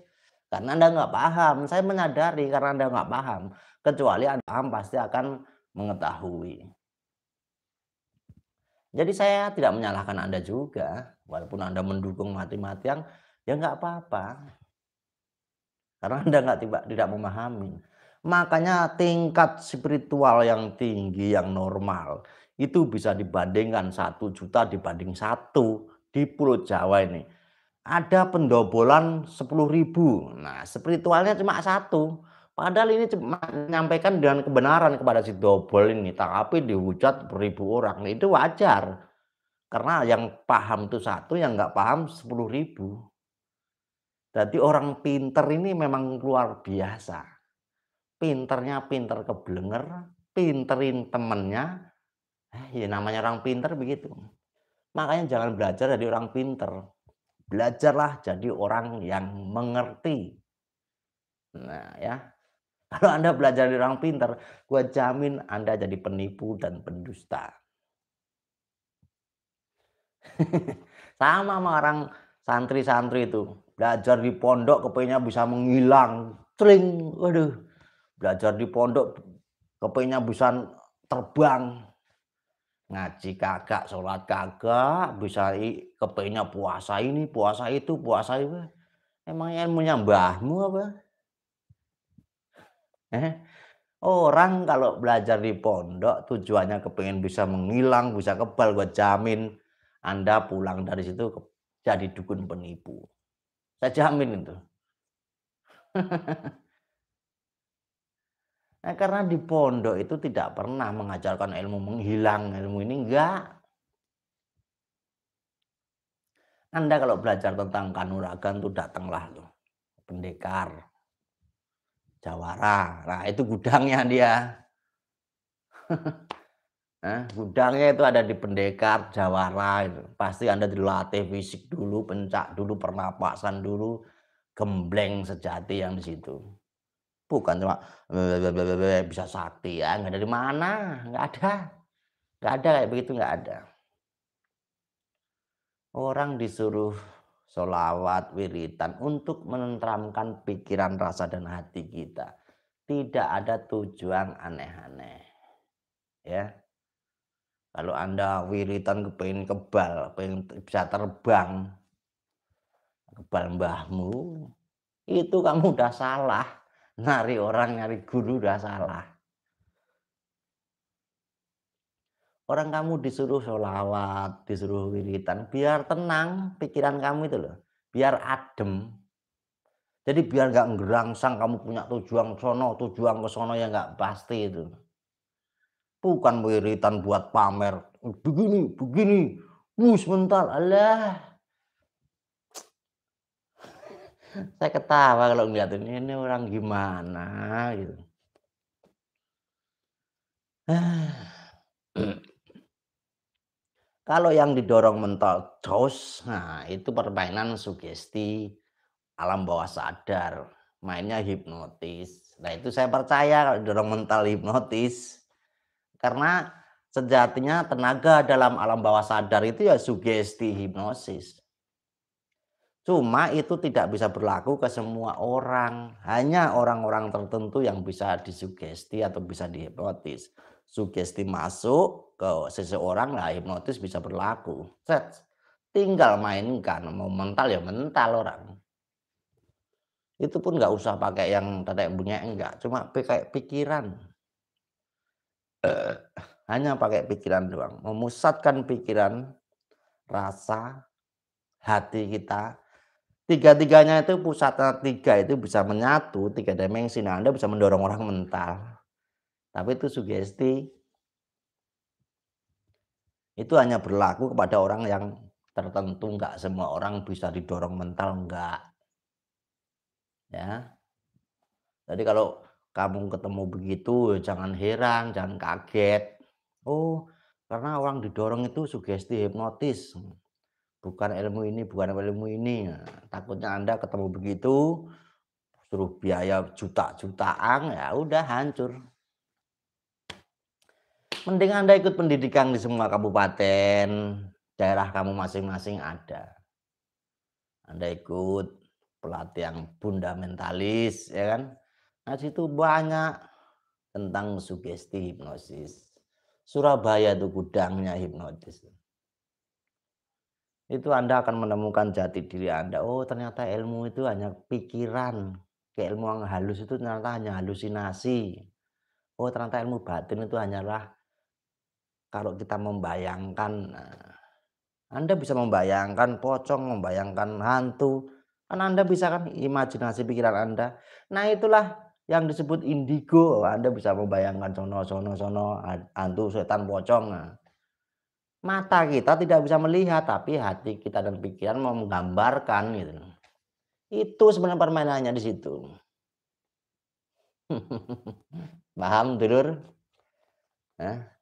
Karena Anda nggak paham. Saya menyadari karena Anda nggak paham. Kecuali Anda paham pasti akan mengetahui. Jadi saya tidak menyalahkan Anda juga, walaupun Anda mendukung mati-matian, ya nggak apa-apa. Karena Anda nggak tiba, tidak memahami. Makanya tingkat spiritual yang tinggi, yang normal, itu bisa dibandingkan satu juta dibanding satu di Pulau Jawa ini. Ada pendobolan sepuluh ribu. Nah, spiritualnya cuma satu. Padahal ini cuma menyampaikan dengan kebenaran kepada si dobel ini, tapi dihujat beribu orang. Itu wajar. Karena yang paham itu satu, yang nggak paham sepuluh ribu. Jadi orang pinter ini memang luar biasa. Pinternya pinter keblenger, pinterin temennya. Eh, ya namanya orang pinter begitu. Makanya jangan belajar dari orang pinter. Belajarlah jadi orang yang mengerti. Nah ya, kalau Anda belajar dari orang pintar, gue jamin Anda jadi penipu dan pendusta. Sama sama orang santri-santri itu. Belajar di pondok kepenya bisa menghilang. Tring, waduh. Belajar di pondok kepenya bisa terbang. Ngaji kagak, sholat kagak, bisa kepenya puasa ini, puasa itu, puasa itu. Emang ilmunya mbahmu apa? Eh, orang kalau belajar di pondok tujuannya kepengen bisa menghilang, bisa kebal, gue jamin Anda pulang dari situ jadi dukun penipu. Saya jamin itu. nah, karena di pondok itu tidak pernah mengajarkan ilmu menghilang, ilmu ini enggak. Anda kalau belajar tentang kanuragan tuh datanglah tuh pendekar, Jawara. Nah, itu gudangnya dia. nah, gudangnya itu ada di Pendekar Jawara. Pasti Anda dilatih fisik dulu, pencak dulu, pernapasan dulu, gembleng sejati yang di situ. Bukan cuma bisa sakti ya, nggak dari mana, nggak ada, nggak ada kayak begitu nggak ada. Orang disuruh solawat, wiritan untuk menentramkan pikiran, rasa, dan hati kita. Tidak ada tujuan aneh-aneh. Ya. Kalau Anda wiritan kepengen kebal, pengen bisa terbang, kebal mbahmu, itu kamu udah salah. Nari orang, nyari guru udah salah. Orang kamu disuruh sholawat, disuruh wiritan, biar tenang pikiran kamu itu loh, biar adem. Jadi biar nggak ngerangsang kamu punya tujuan sono, tujuan ke sono yang nggak pasti itu. Bukan wiritan buat pamer, begini, begini, wuh mental Allah. Saya ketawa kalau ngeliat ini, ini orang gimana gitu. Ah. Kalau yang didorong mental dos, nah itu permainan sugesti alam bawah sadar, mainnya hipnotis. Nah itu saya percaya kalau didorong mental hipnotis. Karena sejatinya tenaga dalam alam bawah sadar itu ya sugesti hipnosis. Cuma itu tidak bisa berlaku ke semua orang. Hanya orang-orang tertentu yang bisa disugesti atau bisa dihipnotis. Sugesti masuk, ke seseorang lah hipnotis bisa berlaku. Set, tinggal mainkan mau mental ya mental orang. Itu pun nggak usah pakai yang tadi punya enggak, cuma pakai pikiran. Eh, hanya pakai pikiran doang, memusatkan pikiran, rasa, hati kita tiga-tiganya itu pusatnya tiga itu bisa menyatu tiga dimensi nah anda bisa mendorong orang mental tapi itu sugesti itu hanya berlaku kepada orang yang tertentu nggak semua orang bisa didorong mental nggak ya jadi kalau kamu ketemu begitu jangan heran jangan kaget oh karena orang didorong itu sugesti hipnotis bukan ilmu ini bukan ilmu ini takutnya anda ketemu begitu suruh biaya juta jutaan ya udah hancur Mending Anda ikut pendidikan di semua kabupaten, daerah kamu masing-masing ada. Anda ikut pelatihan fundamentalis, ya kan? Nah, situ banyak tentang sugesti hipnosis. Surabaya itu gudangnya hipnotis. Itu Anda akan menemukan jati diri Anda. Oh, ternyata ilmu itu hanya pikiran. Keilmuan halus itu ternyata hanya halusinasi. Oh, ternyata ilmu batin itu hanyalah kalau kita membayangkan eh, Anda bisa membayangkan pocong, membayangkan hantu, kan Anda bisa kan imajinasi pikiran Anda. Nah, itulah yang disebut indigo. Anda bisa membayangkan sono sono sono hantu setan pocong. Nah. Mata kita tidak bisa melihat, tapi hati kita dan pikiran mau menggambarkan gitu. Itu sebenarnya permainannya di situ. Paham, dulur?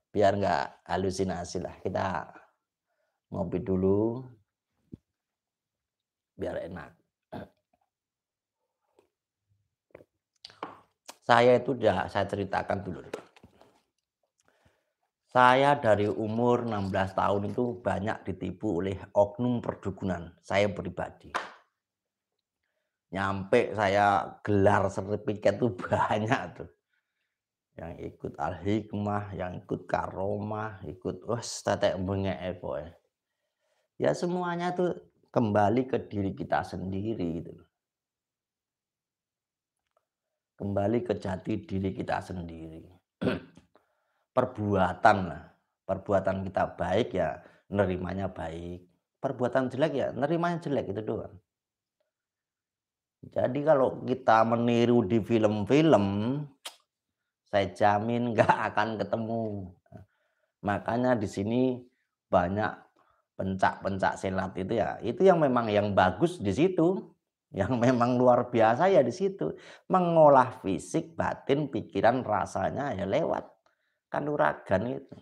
biar nggak halusinasi lah kita ngopi dulu biar enak saya itu udah saya ceritakan dulu saya dari umur 16 tahun itu banyak ditipu oleh oknum perdukunan saya pribadi nyampe saya gelar sertifikat tuh banyak tuh yang ikut al-hikmah, yang ikut karomah, ikut wes tetek bengek epo ya. Ya semuanya tuh kembali ke diri kita sendiri gitu. Kembali ke jati diri kita sendiri. perbuatan lah, perbuatan kita baik ya nerimanya baik. Perbuatan jelek ya nerimanya jelek itu doang. Jadi kalau kita meniru di film-film, saya jamin nggak akan ketemu. Makanya di sini banyak pencak-pencak silat itu ya. Itu yang memang yang bagus di situ. Yang memang luar biasa ya di situ. Mengolah fisik, batin, pikiran, rasanya ya lewat kan kanuragan itu.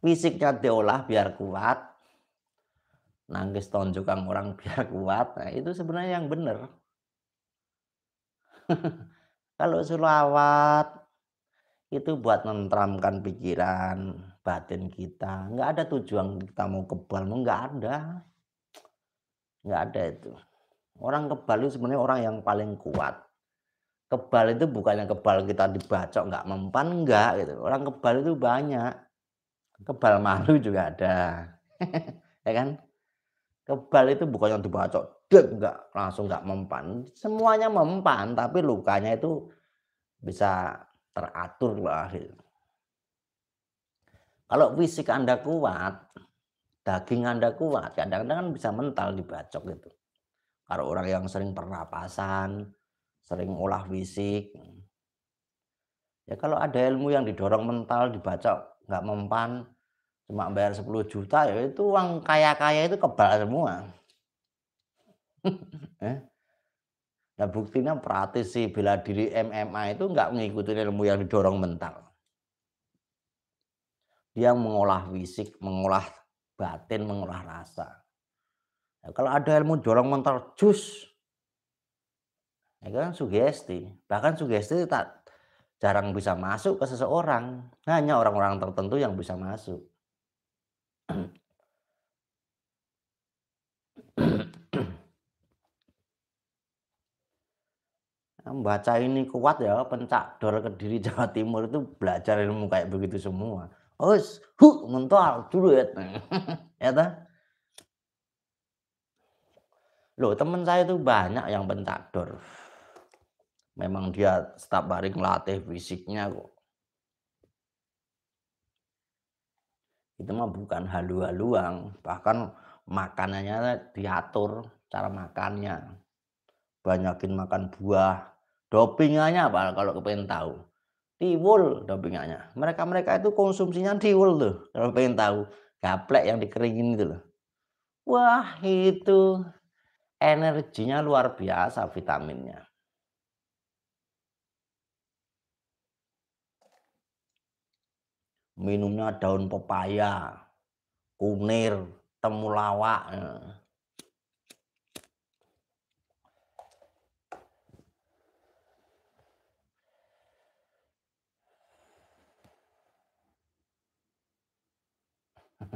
Fisiknya diolah biar kuat. Nangis tonjokan orang biar kuat. Nah, itu sebenarnya yang benar. Kalau sulawat itu buat menentramkan pikiran batin kita. Nggak ada tujuan kita mau kebal, enggak ada. Enggak ada itu. Orang kebal itu sebenarnya orang yang paling kuat. Kebal itu bukan yang kebal kita dibacok enggak mempan enggak gitu. Orang kebal itu banyak. Kebal malu juga ada. ya kan? Kebal itu bukan yang dibacok, dek nggak langsung nggak mempan. Semuanya mempan, tapi lukanya itu bisa teratur lah. Kalau fisik Anda kuat, daging Anda kuat, kadang-kadang ya kan bisa mental dibacok gitu. Kalau orang yang sering pernapasan, sering olah fisik. Ya kalau ada ilmu yang didorong mental, dibacok, nggak mempan, cuma bayar 10 juta ya itu uang kaya-kaya itu kebal semua nah buktinya praktisi bila diri MMA itu nggak mengikuti ilmu yang didorong mental dia mengolah fisik mengolah batin mengolah rasa nah, kalau ada ilmu dorong mental jus ya kan sugesti bahkan sugesti tak jarang bisa masuk ke seseorang hanya orang-orang tertentu yang bisa masuk Nah, baca ini kuat ya, pencak dor diri Jawa Timur itu belajar ilmu kayak begitu semua. Oh, hu mental dulu ya, ya Loh, teman saya itu banyak yang pencak dor. Memang dia setiap hari ngelatih fisiknya kok. itu mah bukan halu-haluang bahkan makanannya diatur cara makannya banyakin makan buah dopingannya apa kalau kepengen tahu tiwul dopingannya mereka mereka itu konsumsinya tiwul tuh kalau pengen tahu gaplek yang dikeringin itu loh wah itu energinya luar biasa vitaminnya minumnya daun pepaya, kunir, temulawak. Eh.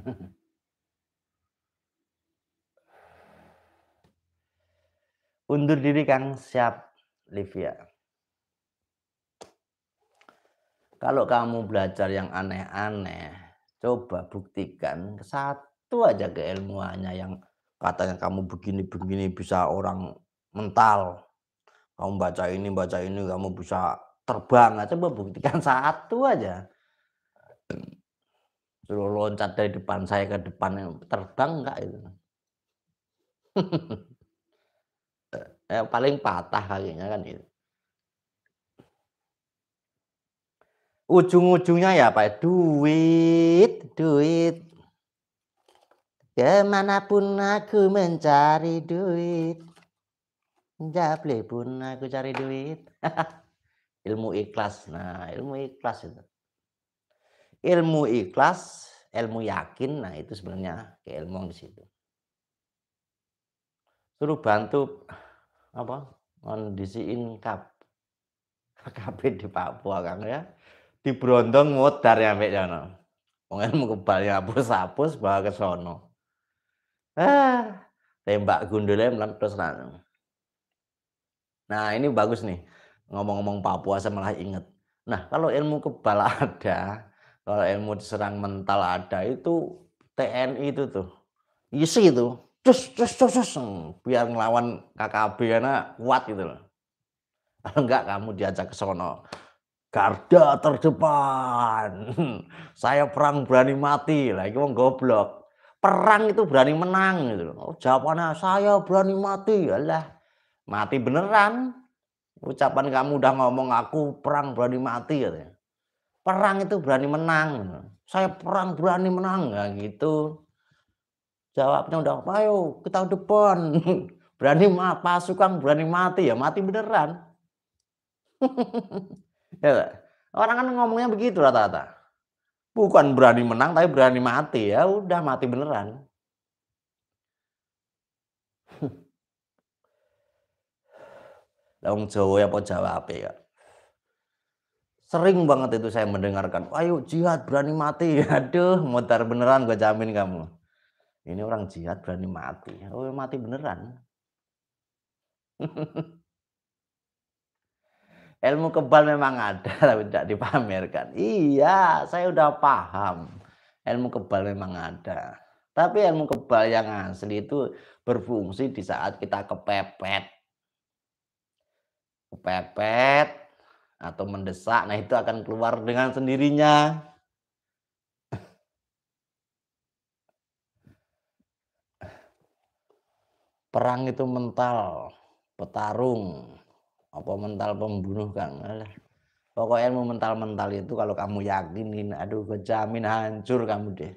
Undur diri Kang, siap Livia. Kalau kamu belajar yang aneh-aneh, coba buktikan satu aja keilmuannya yang katanya kamu begini-begini bisa orang mental. Kamu baca ini, baca ini, kamu bisa terbang. Nah, coba buktikan satu aja. Suruh loncat dari depan saya ke depan terbang enggak itu. eh, paling patah kakinya kan itu. ujung-ujungnya ya apa ya? duit duit kemanapun aku mencari duit jable pun aku cari duit ilmu ikhlas nah ilmu ikhlas itu ilmu ikhlas ilmu yakin nah itu sebenarnya keilmuan di situ suruh bantu apa kondisiin kap KKP di Papua kang ya diberondong modar ya Mbak jono mungkin mau kebalnya hapus-hapus bawa ke sono ah tembak gundulnya terus langsung nah ini bagus nih ngomong-ngomong Papua saya malah inget nah kalau ilmu kebal ada kalau ilmu diserang mental ada itu TNI itu tuh isi itu cus cus cus cus biar ngelawan KKB karena kuat gitu loh kalau enggak kamu diajak ke sono garda terdepan. Saya perang berani mati. Lah iki wong goblok. Perang itu berani menang gitu loh. Oh, jawabannya saya berani mati. Alah, ya mati beneran. Ucapan kamu udah ngomong aku perang berani mati gitu. Perang itu berani menang. Saya perang berani menang nah, gitu. Jawabnya udah, ayo kita depan. Berani pasukan berani mati ya mati beneran. Ya, orang kan ngomongnya begitu rata-rata. Bukan berani menang tapi berani mati ya, udah mati beneran. Wong Jawa apa Jawa apa ya? Sering banget itu saya mendengarkan, ayo jihad berani mati. Aduh, mutar beneran gue jamin kamu. Ini orang jihad berani mati. Oh, mati beneran. Ilmu kebal memang ada tapi tidak dipamerkan. Iya, saya udah paham. Ilmu kebal memang ada. Tapi ilmu kebal yang asli itu berfungsi di saat kita kepepet. Kepepet atau mendesak, nah itu akan keluar dengan sendirinya. Perang itu mental, petarung apa mental pembunuh kang alah pokoknya ilmu mental-mental itu kalau kamu yakinin aduh gue jamin hancur kamu deh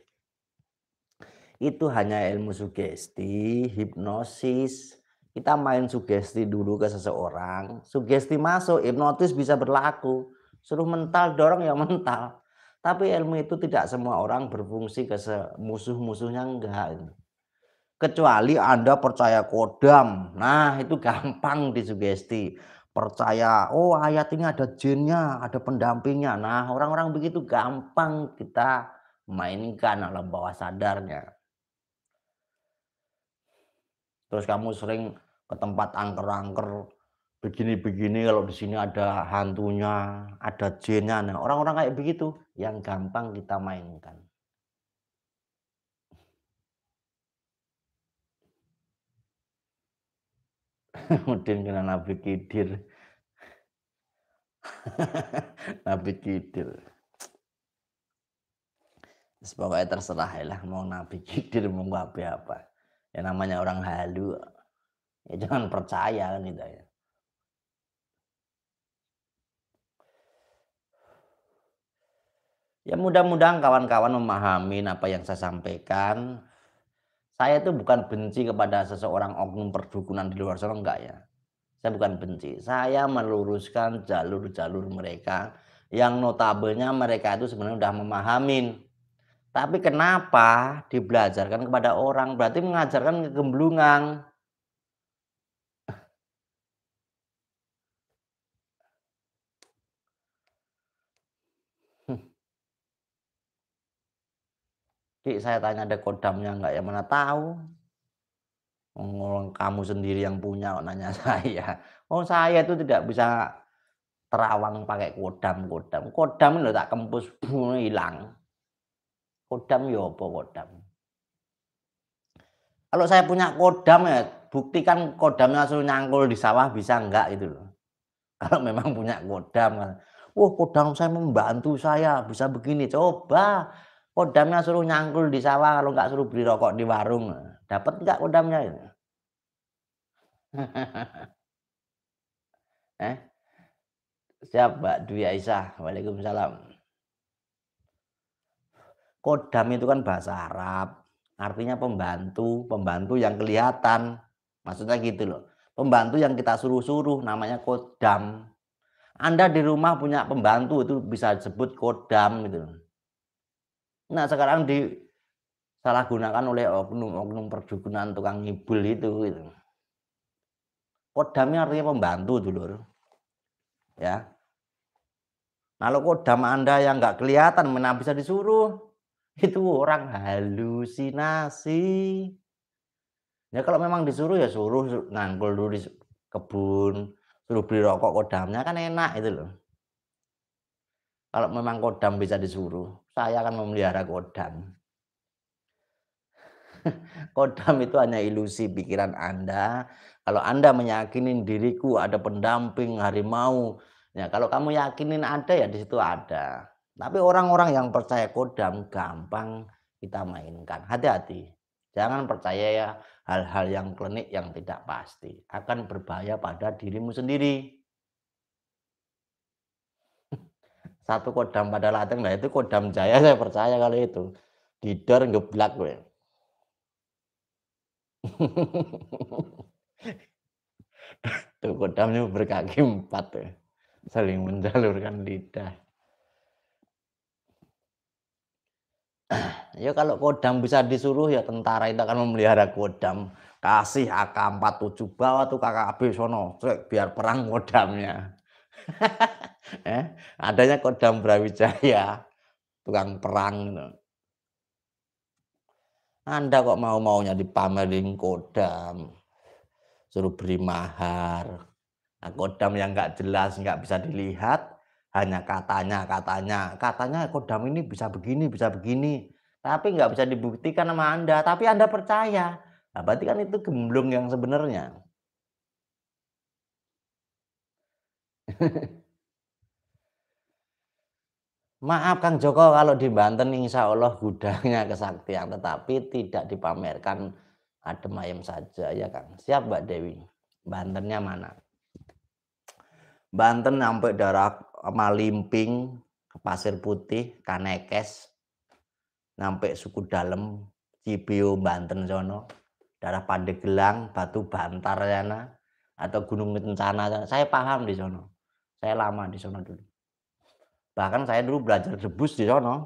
itu hanya ilmu sugesti hipnosis kita main sugesti dulu ke seseorang sugesti masuk hipnotis bisa berlaku suruh mental dorong ya mental tapi ilmu itu tidak semua orang berfungsi ke musuh-musuhnya enggak kecuali anda percaya kodam nah itu gampang disugesti percaya oh ayat ini ada jinnya, ada pendampingnya. Nah, orang-orang begitu gampang kita mainkan alam bawah sadarnya. Terus kamu sering ke tempat angker-angker begini-begini kalau di sini ada hantunya, ada jinnya. Nah, orang-orang kayak begitu yang gampang kita mainkan. Mudin kena Nabi Kidir. Nabi Kidir. Semoga terserah ya lah mau Nabi Kidir mau apa apa. Ya namanya orang halu. Ya jangan percaya kan gitu ya. Ya mudah-mudahan kawan-kawan memahami apa yang saya sampaikan. Saya itu bukan benci kepada seseorang oknum perdukunan di luar sana enggak ya. Saya bukan benci. Saya meluruskan jalur-jalur mereka yang notabelnya mereka itu sebenarnya sudah memahamin. Tapi kenapa dibelajarkan kepada orang? Berarti mengajarkan kegemblungan. Ki saya tanya ada kodamnya enggak ya mana tahu. ngomong kamu sendiri yang punya nanya saya. Oh saya itu tidak bisa terawang pakai kodam kodam. Kodam lo tak kempus hilang. Kodam yo ya apa kodam. Kalau saya punya kodam ya buktikan kodamnya langsung nyangkul di sawah bisa enggak gitu loh. Kalau memang punya kodam, kan. wah kodam saya membantu saya bisa begini. Coba Kodamnya suruh nyangkul di sawah kalau nggak suruh beli rokok di warung. Dapat nggak kodamnya? eh? Siap Mbak Dwi Aisyah. Waalaikumsalam. Kodam itu kan bahasa Arab. Artinya pembantu, pembantu yang kelihatan. Maksudnya gitu loh. Pembantu yang kita suruh-suruh namanya kodam. Anda di rumah punya pembantu itu bisa disebut kodam gitu loh Nah sekarang disalahgunakan oleh oknum-oknum perdukunan tukang ngibul itu. Gitu. Kodamnya artinya pembantu dulu. Ya. Kalau kodam Anda yang nggak kelihatan, mana bisa disuruh? Itu orang halusinasi. Ya kalau memang disuruh ya suruh nangkul dulu di kebun, suruh beli rokok kodamnya kan enak itu loh. Kalau memang kodam bisa disuruh, saya akan memelihara kodam. Kodam itu hanya ilusi pikiran Anda. Kalau Anda meyakinin diriku ada pendamping harimau, ya kalau kamu yakinin ada ya di situ ada. Tapi orang-orang yang percaya kodam gampang kita mainkan. Hati-hati. Jangan percaya ya hal-hal yang klinik yang tidak pasti akan berbahaya pada dirimu sendiri. Satu kodam pada lateng, nah itu kodam jaya saya percaya kalau itu. Didor ngeblak gue. Tuh kodamnya berkaki empat tuh. Ya. Saling menjalurkan lidah. ya kalau kodam bisa disuruh ya tentara itu akan memelihara kodam kasih AK-47 bawa tuh kakak sono biar perang kodamnya eh, adanya Kodam Brawijaya, tukang perang. Anda kok mau-maunya dipamerin Kodam, suruh beri mahar. Nah, kodam yang nggak jelas, nggak bisa dilihat, hanya katanya, katanya, katanya kodam ini bisa begini, bisa begini, tapi nggak bisa dibuktikan sama Anda, tapi Anda percaya. Nah, berarti kan itu gemblung yang sebenarnya. Maaf Kang Joko kalau di Banten insya Allah gudangnya kesaktian tetapi tidak dipamerkan adem ayem saja ya Kang. Siap Mbak Dewi. Bantennya mana? Banten sampai darah Malimping, Pasir Putih, Kanekes, sampai suku dalam Cibio, Banten sono, darah Pandegelang, Batu Bantar sana, ya, atau Gunung Kencana. Saya paham di sono. Saya lama di sono dulu Bahkan saya dulu belajar debus di sana.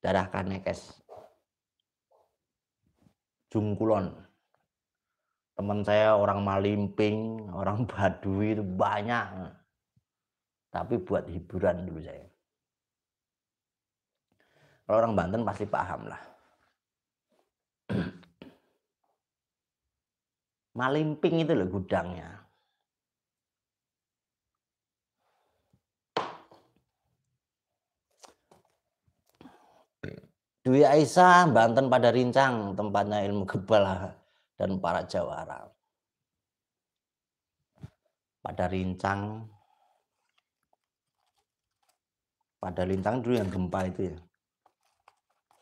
Darah kanekes. Jungkulon. Teman saya orang Malimping, orang Badui itu banyak. Tapi buat hiburan dulu saya. Kalau orang Banten pasti paham lah. Malimping itu loh gudangnya. Dwi Aisyah, Banten pada rincang, tempatnya ilmu gebala dan para jawara. Pada rincang, pada lintang dulu yang gempa itu ya.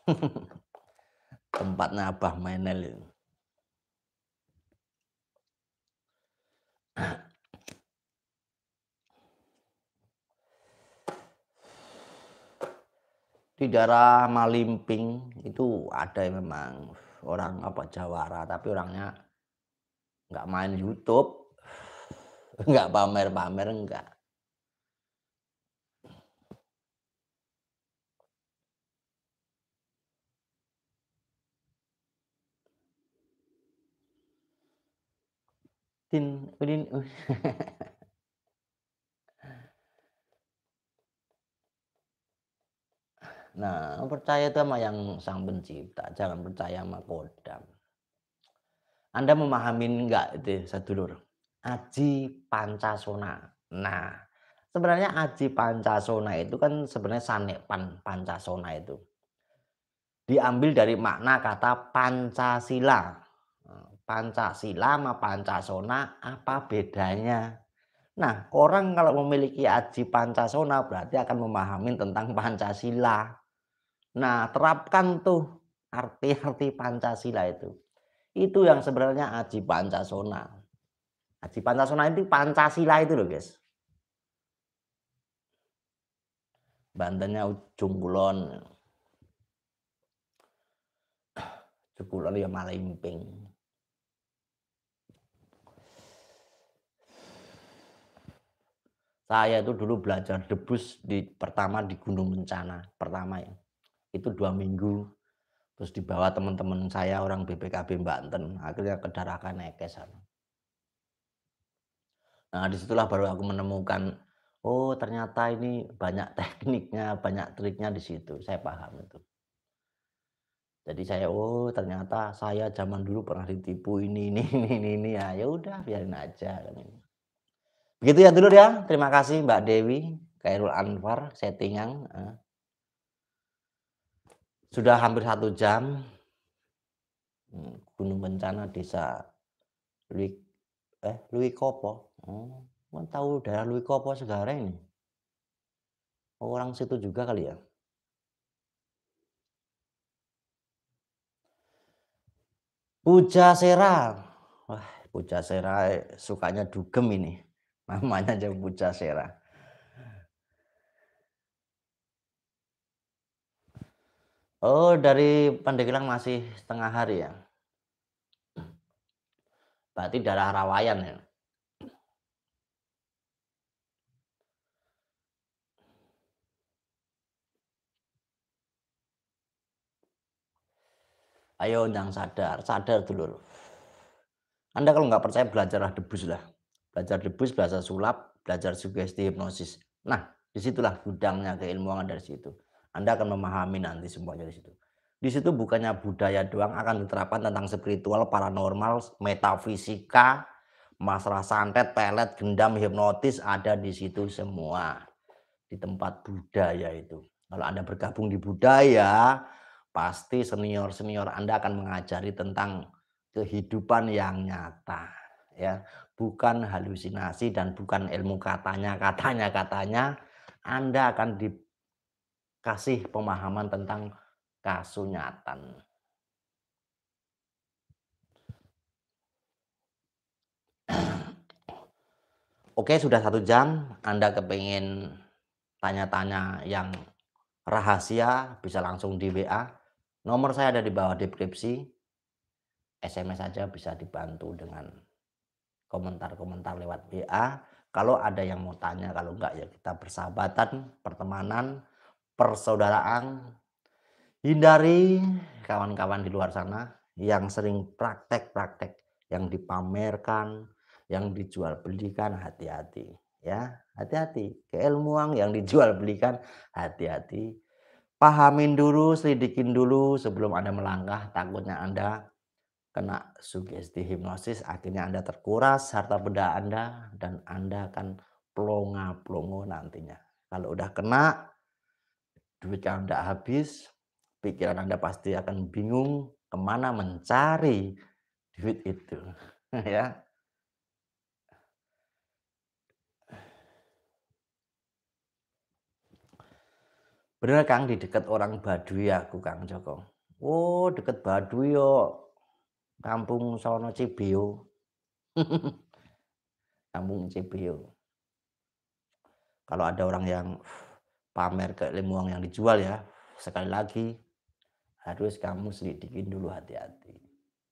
tempatnya Abah Menel di daerah Malimping itu ada yang memang orang apa Jawara tapi orangnya nggak main YouTube nggak pamer-pamer enggak. Tin Udin Nah, percaya itu sama yang sang pencipta, jangan percaya sama kodam. Anda memahami enggak itu sedulur? Aji Pancasona. Nah, sebenarnya Aji Pancasona itu kan sebenarnya sanepan Pancasona itu. Diambil dari makna kata Pancasila. Nah, Pancasila sama Pancasona apa bedanya? Nah, orang kalau memiliki aji Pancasona berarti akan memahami tentang Pancasila. Nah, terapkan tuh arti-arti Pancasila itu. Itu yang sebenarnya aji Pancasona. Aji Pancasona itu Pancasila itu loh, guys. Bantennya ujung kulon. Jukulon ya malimping. Saya itu dulu belajar debus di pertama di Gunung Bencana, pertama ya itu dua minggu terus dibawa teman-teman saya orang BPKB Banten akhirnya ke daerah Kaneke nah disitulah baru aku menemukan oh ternyata ini banyak tekniknya banyak triknya di situ saya paham itu jadi saya oh ternyata saya zaman dulu pernah ditipu ini ini ini ini, ini. ya ya udah biarin aja kan begitu ya dulu ya terima kasih Mbak Dewi Kairul Anwar settingan eh. Sudah hampir satu jam. Hmm, Gunung Bencana Desa Lui, eh, Lui Kopo. Oh, hmm, tahu daerah Lui Kopo sekarang ini. Orang situ juga kali ya. Puja Sera. Wah, Puja Sera eh, sukanya dugem ini. Namanya aja Puja Sera. Oh, dari Pandeglang masih setengah hari ya. Berarti darah Rawayan ya. Ayo undang sadar, sadar dulu. Anda kalau nggak percaya belajarlah debus lah. Belajar debus, belajar sulap, belajar sugesti hipnosis. Nah, disitulah gudangnya keilmuan dari situ. Anda akan memahami nanti semuanya di situ. Di situ bukannya budaya doang akan diterapkan tentang spiritual, paranormal, metafisika, masalah santet, pelet, gendam, hipnotis ada di situ semua. Di tempat budaya itu. Kalau Anda bergabung di budaya, pasti senior-senior Anda akan mengajari tentang kehidupan yang nyata. ya Bukan halusinasi dan bukan ilmu katanya, katanya, katanya. Anda akan di kasih pemahaman tentang kasunyatan. Oke, sudah satu jam. Anda kepingin tanya-tanya yang rahasia, bisa langsung di WA. Nomor saya ada di bawah deskripsi. SMS saja bisa dibantu dengan komentar-komentar lewat WA. Kalau ada yang mau tanya, kalau enggak ya kita persahabatan, pertemanan, persaudaraan, hindari kawan-kawan di luar sana yang sering praktek-praktek yang dipamerkan, yang dijual belikan hati-hati ya, hati-hati. Keilmuan yang dijual belikan hati-hati. Pahamin dulu, selidikin dulu sebelum Anda melangkah, takutnya Anda kena sugesti hipnosis, akhirnya Anda terkuras harta benda Anda dan Anda akan plonga-plongo nantinya. Kalau udah kena, duit yang tidak habis, pikiran Anda pasti akan bingung kemana mencari duit itu. ya. benar Kang di dekat orang Baduy aku Kang Joko. Oh dekat Baduy yo, kampung Sono Cibio. kampung Cibio. Kalau ada orang yang uh, pamer ke lemuang yang dijual ya. Sekali lagi harus kamu selidikin dulu hati-hati.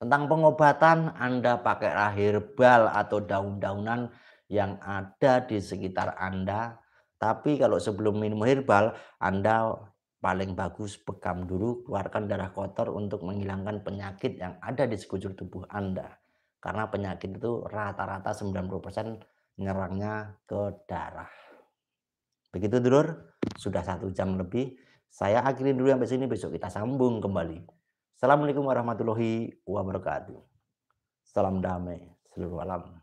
Tentang pengobatan Anda pakai herbal atau daun-daunan yang ada di sekitar Anda. Tapi kalau sebelum minum herbal, Anda paling bagus bekam dulu, keluarkan darah kotor untuk menghilangkan penyakit yang ada di sekujur tubuh Anda. Karena penyakit itu rata-rata 90% nyerangnya ke darah. Begitu dulur, sudah satu jam lebih. Saya akhiri dulu sampai sini, besok kita sambung kembali. Assalamualaikum warahmatullahi wabarakatuh. Salam damai seluruh alam.